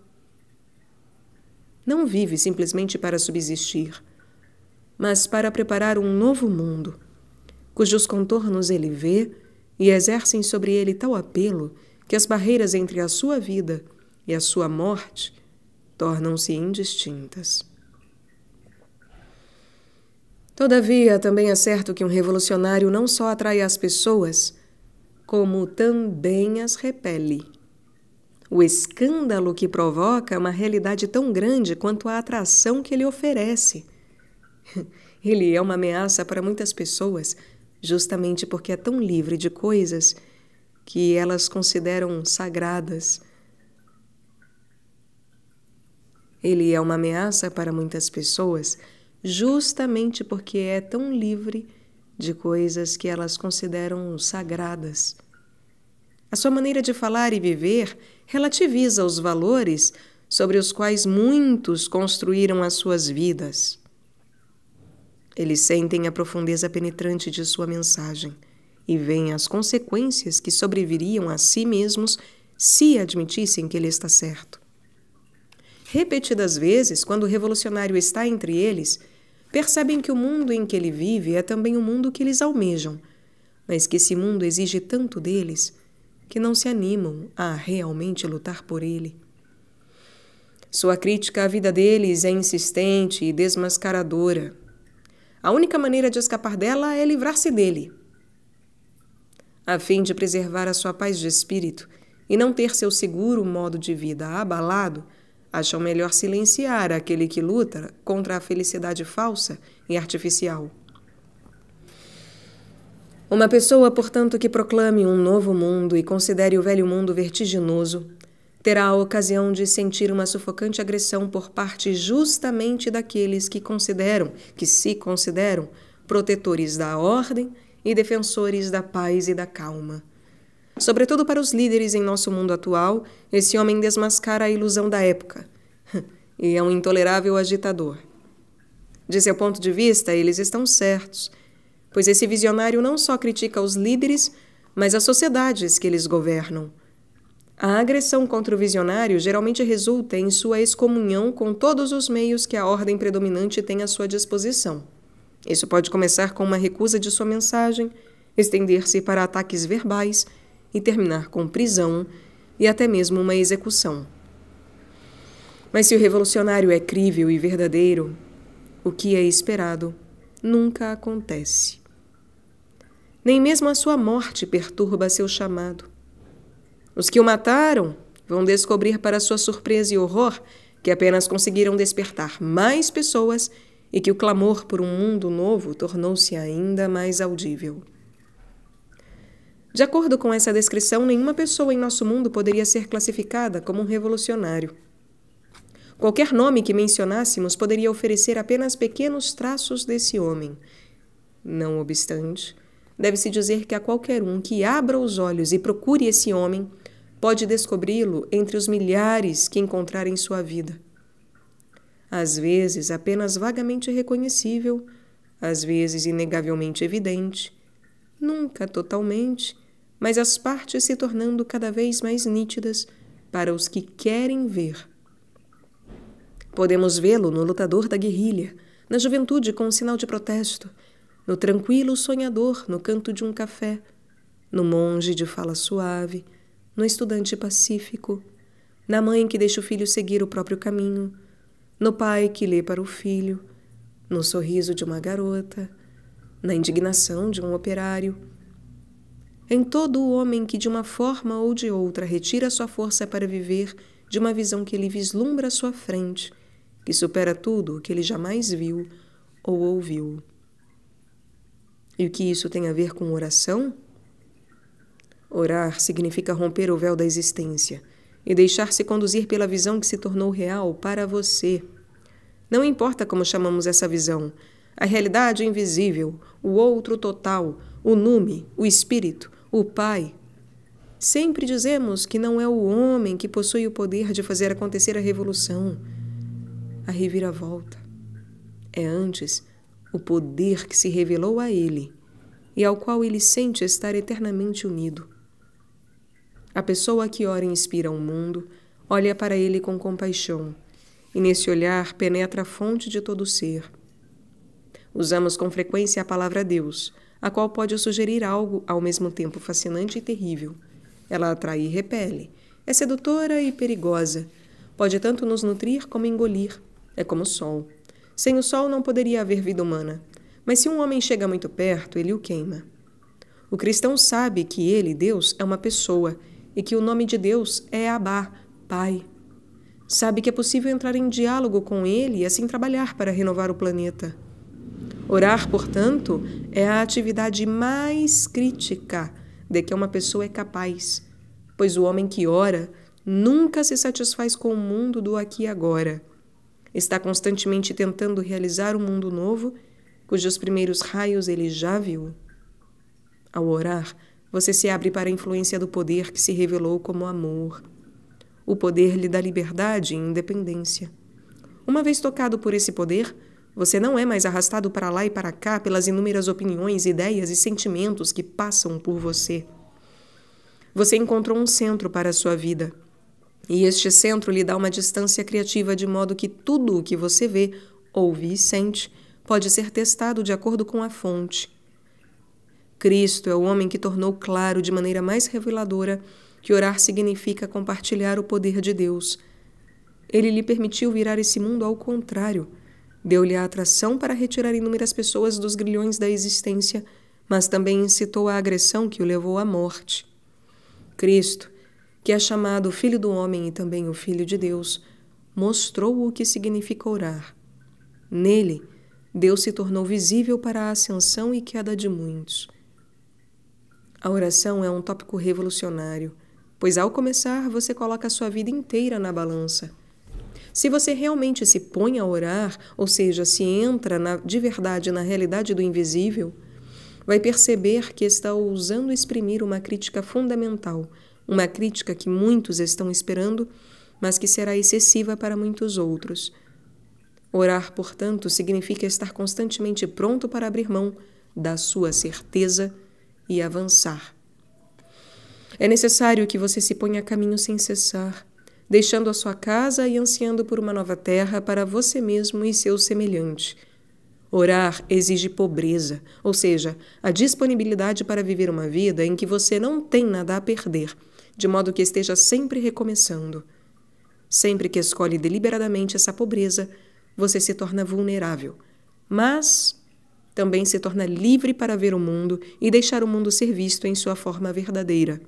Não vive simplesmente para subsistir, mas para preparar um novo mundo, cujos contornos ele vê e exercem sobre ele tal apelo que as barreiras entre a sua vida e a sua morte tornam-se indistintas. Todavia, também é certo que um revolucionário não só atrai as pessoas, como também as repele. O escândalo que provoca é uma realidade tão grande quanto a atração que ele oferece. Ele é uma ameaça para muitas pessoas, justamente porque é tão livre de coisas que elas consideram sagradas. Ele é uma ameaça para muitas pessoas, justamente porque é tão livre de coisas que elas consideram sagradas. A sua maneira de falar e viver relativiza os valores sobre os quais muitos construíram as suas vidas. Eles sentem a profundeza penetrante de sua mensagem e veem as consequências que sobreviriam a si mesmos se admitissem que ele está certo. Repetidas vezes, quando o revolucionário está entre eles, percebem que o mundo em que ele vive é também o mundo que eles almejam, mas que esse mundo exige tanto deles que não se animam a realmente lutar por ele. Sua crítica à vida deles é insistente e desmascaradora. A única maneira de escapar dela é livrar-se dele, a fim de preservar a sua paz de espírito e não ter seu seguro modo de vida abalado, acham melhor silenciar aquele que luta contra a felicidade falsa e artificial. Uma pessoa, portanto, que proclame um novo mundo e considere o velho mundo vertiginoso, terá a ocasião de sentir uma sufocante agressão por parte justamente daqueles que consideram, que se consideram, protetores da ordem e defensores da paz e da calma. Sobretudo para os líderes em nosso mundo atual, esse homem desmascara a ilusão da época e é um intolerável agitador. De seu ponto de vista, eles estão certos, pois esse visionário não só critica os líderes, mas as sociedades que eles governam. A agressão contra o visionário geralmente resulta em sua excomunhão com todos os meios que a ordem predominante tem à sua disposição. Isso pode começar com uma recusa de sua mensagem, estender-se para ataques verbais e terminar com prisão e até mesmo uma execução. Mas se o revolucionário é crível e verdadeiro, o que é esperado nunca acontece. Nem mesmo a sua morte perturba seu chamado. Os que o mataram vão descobrir, para sua surpresa e horror, que apenas conseguiram despertar mais pessoas e que o clamor por um mundo novo tornou-se ainda mais audível. De acordo com essa descrição, nenhuma pessoa em nosso mundo poderia ser classificada como um revolucionário. Qualquer nome que mencionássemos poderia oferecer apenas pequenos traços desse homem. Não obstante, deve-se dizer que a qualquer um que abra os olhos e procure esse homem pode descobri-lo entre os milhares que encontrar em sua vida às vezes apenas vagamente reconhecível, às vezes inegavelmente evidente, nunca totalmente, mas as partes se tornando cada vez mais nítidas para os que querem ver. Podemos vê-lo no lutador da guerrilha, na juventude com um sinal de protesto, no tranquilo sonhador no canto de um café, no monge de fala suave, no estudante pacífico, na mãe que deixa o filho seguir o próprio caminho, no pai que lê para o filho, no sorriso de uma garota, na indignação de um operário, em todo o homem que de uma forma ou de outra retira sua força para viver de uma visão que ele vislumbra à sua frente, que supera tudo o que ele jamais viu ou ouviu. E o que isso tem a ver com oração? Orar significa romper o véu da existência e deixar-se conduzir pela visão que se tornou real para você. Não importa como chamamos essa visão. A realidade é invisível, o outro total, o nume, o espírito, o Pai. Sempre dizemos que não é o homem que possui o poder de fazer acontecer a revolução, a reviravolta. É antes o poder que se revelou a ele e ao qual ele sente estar eternamente unido. A pessoa que ora inspira o um mundo olha para ele com compaixão e nesse olhar penetra a fonte de todo o ser. Usamos com frequência a palavra Deus, a qual pode sugerir algo ao mesmo tempo fascinante e terrível. Ela atrai e repele, é sedutora e perigosa, pode tanto nos nutrir como engolir, é como o sol. Sem o sol não poderia haver vida humana, mas se um homem chega muito perto, ele o queima. O cristão sabe que ele, Deus, é uma pessoa e que o nome de Deus é Abá, Pai. Sabe que é possível entrar em diálogo com ele e assim trabalhar para renovar o planeta. Orar, portanto, é a atividade mais crítica de que uma pessoa é capaz, pois o homem que ora nunca se satisfaz com o mundo do aqui e agora. Está constantemente tentando realizar um mundo novo, cujos primeiros raios ele já viu. Ao orar, você se abre para a influência do poder que se revelou como amor o poder lhe dá liberdade e independência. Uma vez tocado por esse poder, você não é mais arrastado para lá e para cá pelas inúmeras opiniões, ideias e sentimentos que passam por você. Você encontrou um centro para a sua vida. E este centro lhe dá uma distância criativa de modo que tudo o que você vê, ouve e sente pode ser testado de acordo com a fonte. Cristo é o homem que tornou claro de maneira mais reveladora que orar significa compartilhar o poder de Deus. Ele lhe permitiu virar esse mundo ao contrário. Deu-lhe a atração para retirar inúmeras pessoas dos grilhões da existência, mas também incitou a agressão que o levou à morte. Cristo, que é chamado Filho do Homem e também o Filho de Deus, mostrou o que significa orar. Nele, Deus se tornou visível para a ascensão e queda de muitos. A oração é um tópico revolucionário pois ao começar você coloca a sua vida inteira na balança. Se você realmente se põe a orar, ou seja, se entra na, de verdade na realidade do invisível, vai perceber que está ousando exprimir uma crítica fundamental, uma crítica que muitos estão esperando, mas que será excessiva para muitos outros. Orar, portanto, significa estar constantemente pronto para abrir mão da sua certeza e avançar. É necessário que você se ponha a caminho sem cessar, deixando a sua casa e ansiando por uma nova terra para você mesmo e seu semelhante. Orar exige pobreza, ou seja, a disponibilidade para viver uma vida em que você não tem nada a perder, de modo que esteja sempre recomeçando. Sempre que escolhe deliberadamente essa pobreza, você se torna vulnerável, mas também se torna livre para ver o mundo e deixar o mundo ser visto em sua forma verdadeira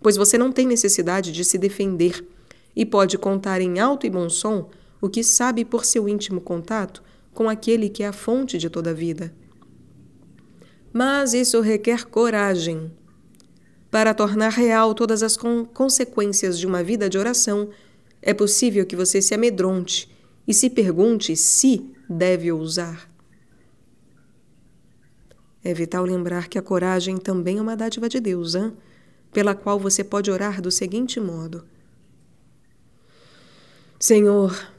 pois você não tem necessidade de se defender e pode contar em alto e bom som o que sabe por seu íntimo contato com aquele que é a fonte de toda a vida. Mas isso requer coragem. Para tornar real todas as con consequências de uma vida de oração, é possível que você se amedronte e se pergunte se deve ousar. É vital lembrar que a coragem também é uma dádiva de Deus, hein? pela qual você pode orar do seguinte modo: Senhor,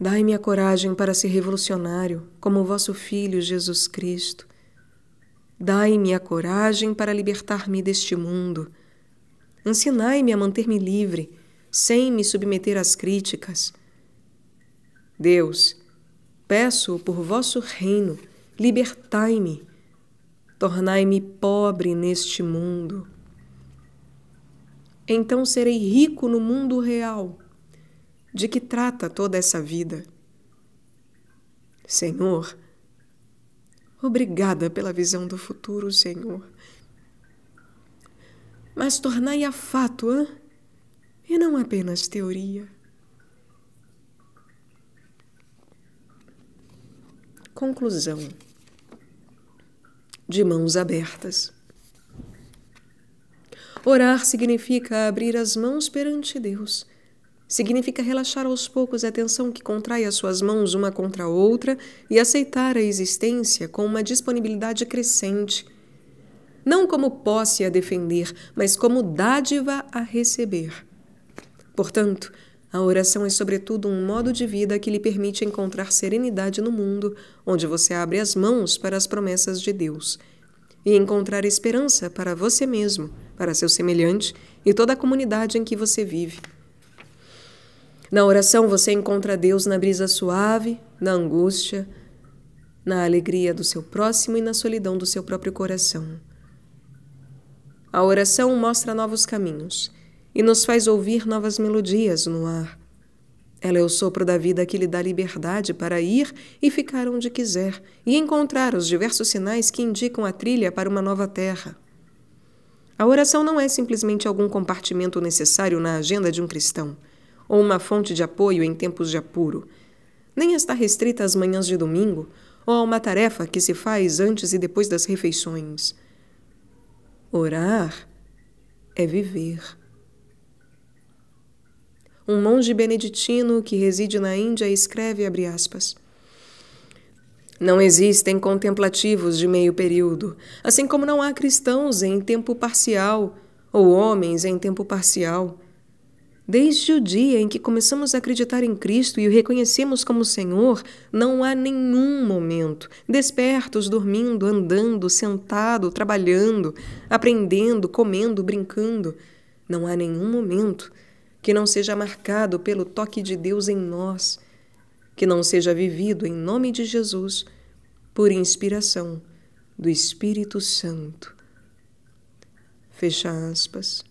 dai-me a coragem para ser revolucionário, como vosso Filho Jesus Cristo. Dai-me a coragem para libertar-me deste mundo. Ensinai-me a manter-me livre, sem me submeter às críticas. Deus, peço por vosso reino, libertai-me. Tornai-me pobre neste mundo então serei rico no mundo real. De que trata toda essa vida? Senhor, obrigada pela visão do futuro, Senhor. Mas tornai a fato, hein? e não apenas teoria. Conclusão. De mãos abertas. Orar significa abrir as mãos perante Deus. Significa relaxar aos poucos a tensão que contrai as suas mãos uma contra a outra e aceitar a existência com uma disponibilidade crescente. Não como posse a defender, mas como dádiva a receber. Portanto, a oração é, sobretudo, um modo de vida que lhe permite encontrar serenidade no mundo, onde você abre as mãos para as promessas de Deus e encontrar esperança para você mesmo, para seu semelhante e toda a comunidade em que você vive. Na oração você encontra Deus na brisa suave, na angústia, na alegria do seu próximo e na solidão do seu próprio coração. A oração mostra novos caminhos e nos faz ouvir novas melodias no ar ela é o sopro da vida que lhe dá liberdade para ir e ficar onde quiser e encontrar os diversos sinais que indicam a trilha para uma nova terra. A oração não é simplesmente algum compartimento necessário na agenda de um cristão, ou uma fonte de apoio em tempos de apuro. Nem está restrita às manhãs de domingo, ou a uma tarefa que se faz antes e depois das refeições. Orar é viver um monge beneditino que reside na Índia escreve, abre aspas, não existem contemplativos de meio período, assim como não há cristãos em tempo parcial ou homens em tempo parcial. Desde o dia em que começamos a acreditar em Cristo e o reconhecemos como Senhor, não há nenhum momento, despertos, dormindo, andando, sentado, trabalhando, aprendendo, comendo, brincando, não há nenhum momento que não seja marcado pelo toque de Deus em nós, que não seja vivido em nome de Jesus por inspiração do Espírito Santo. Fecha aspas.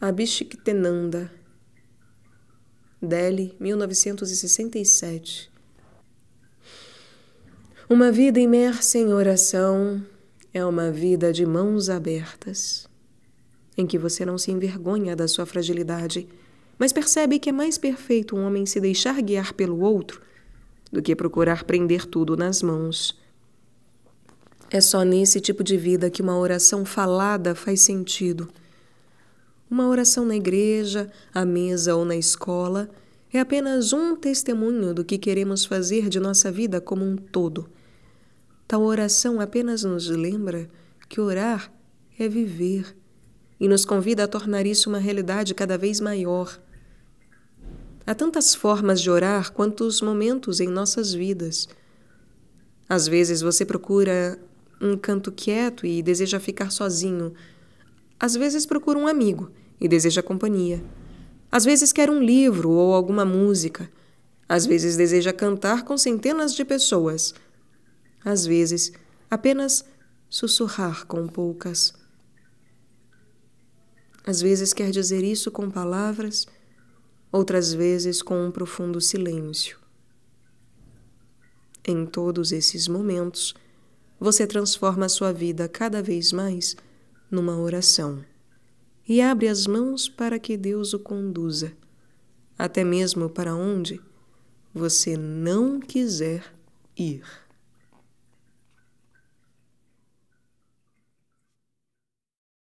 Abhishektenanda, Delhi, 1967. Uma vida imersa em oração é uma vida de mãos abertas em que você não se envergonha da sua fragilidade, mas percebe que é mais perfeito um homem se deixar guiar pelo outro do que procurar prender tudo nas mãos. É só nesse tipo de vida que uma oração falada faz sentido. Uma oração na igreja, à mesa ou na escola é apenas um testemunho do que queremos fazer de nossa vida como um todo. Tal oração apenas nos lembra que orar é viver e nos convida a tornar isso uma realidade cada vez maior. Há tantas formas de orar quantos momentos em nossas vidas. Às vezes você procura um canto quieto e deseja ficar sozinho. Às vezes procura um amigo e deseja companhia. Às vezes quer um livro ou alguma música. Às vezes deseja cantar com centenas de pessoas. Às vezes, apenas sussurrar com poucas. Às vezes quer dizer isso com palavras, outras vezes com um profundo silêncio. Em todos esses momentos, você transforma a sua vida cada vez mais numa oração e abre as mãos para que Deus o conduza, até mesmo para onde você não quiser ir.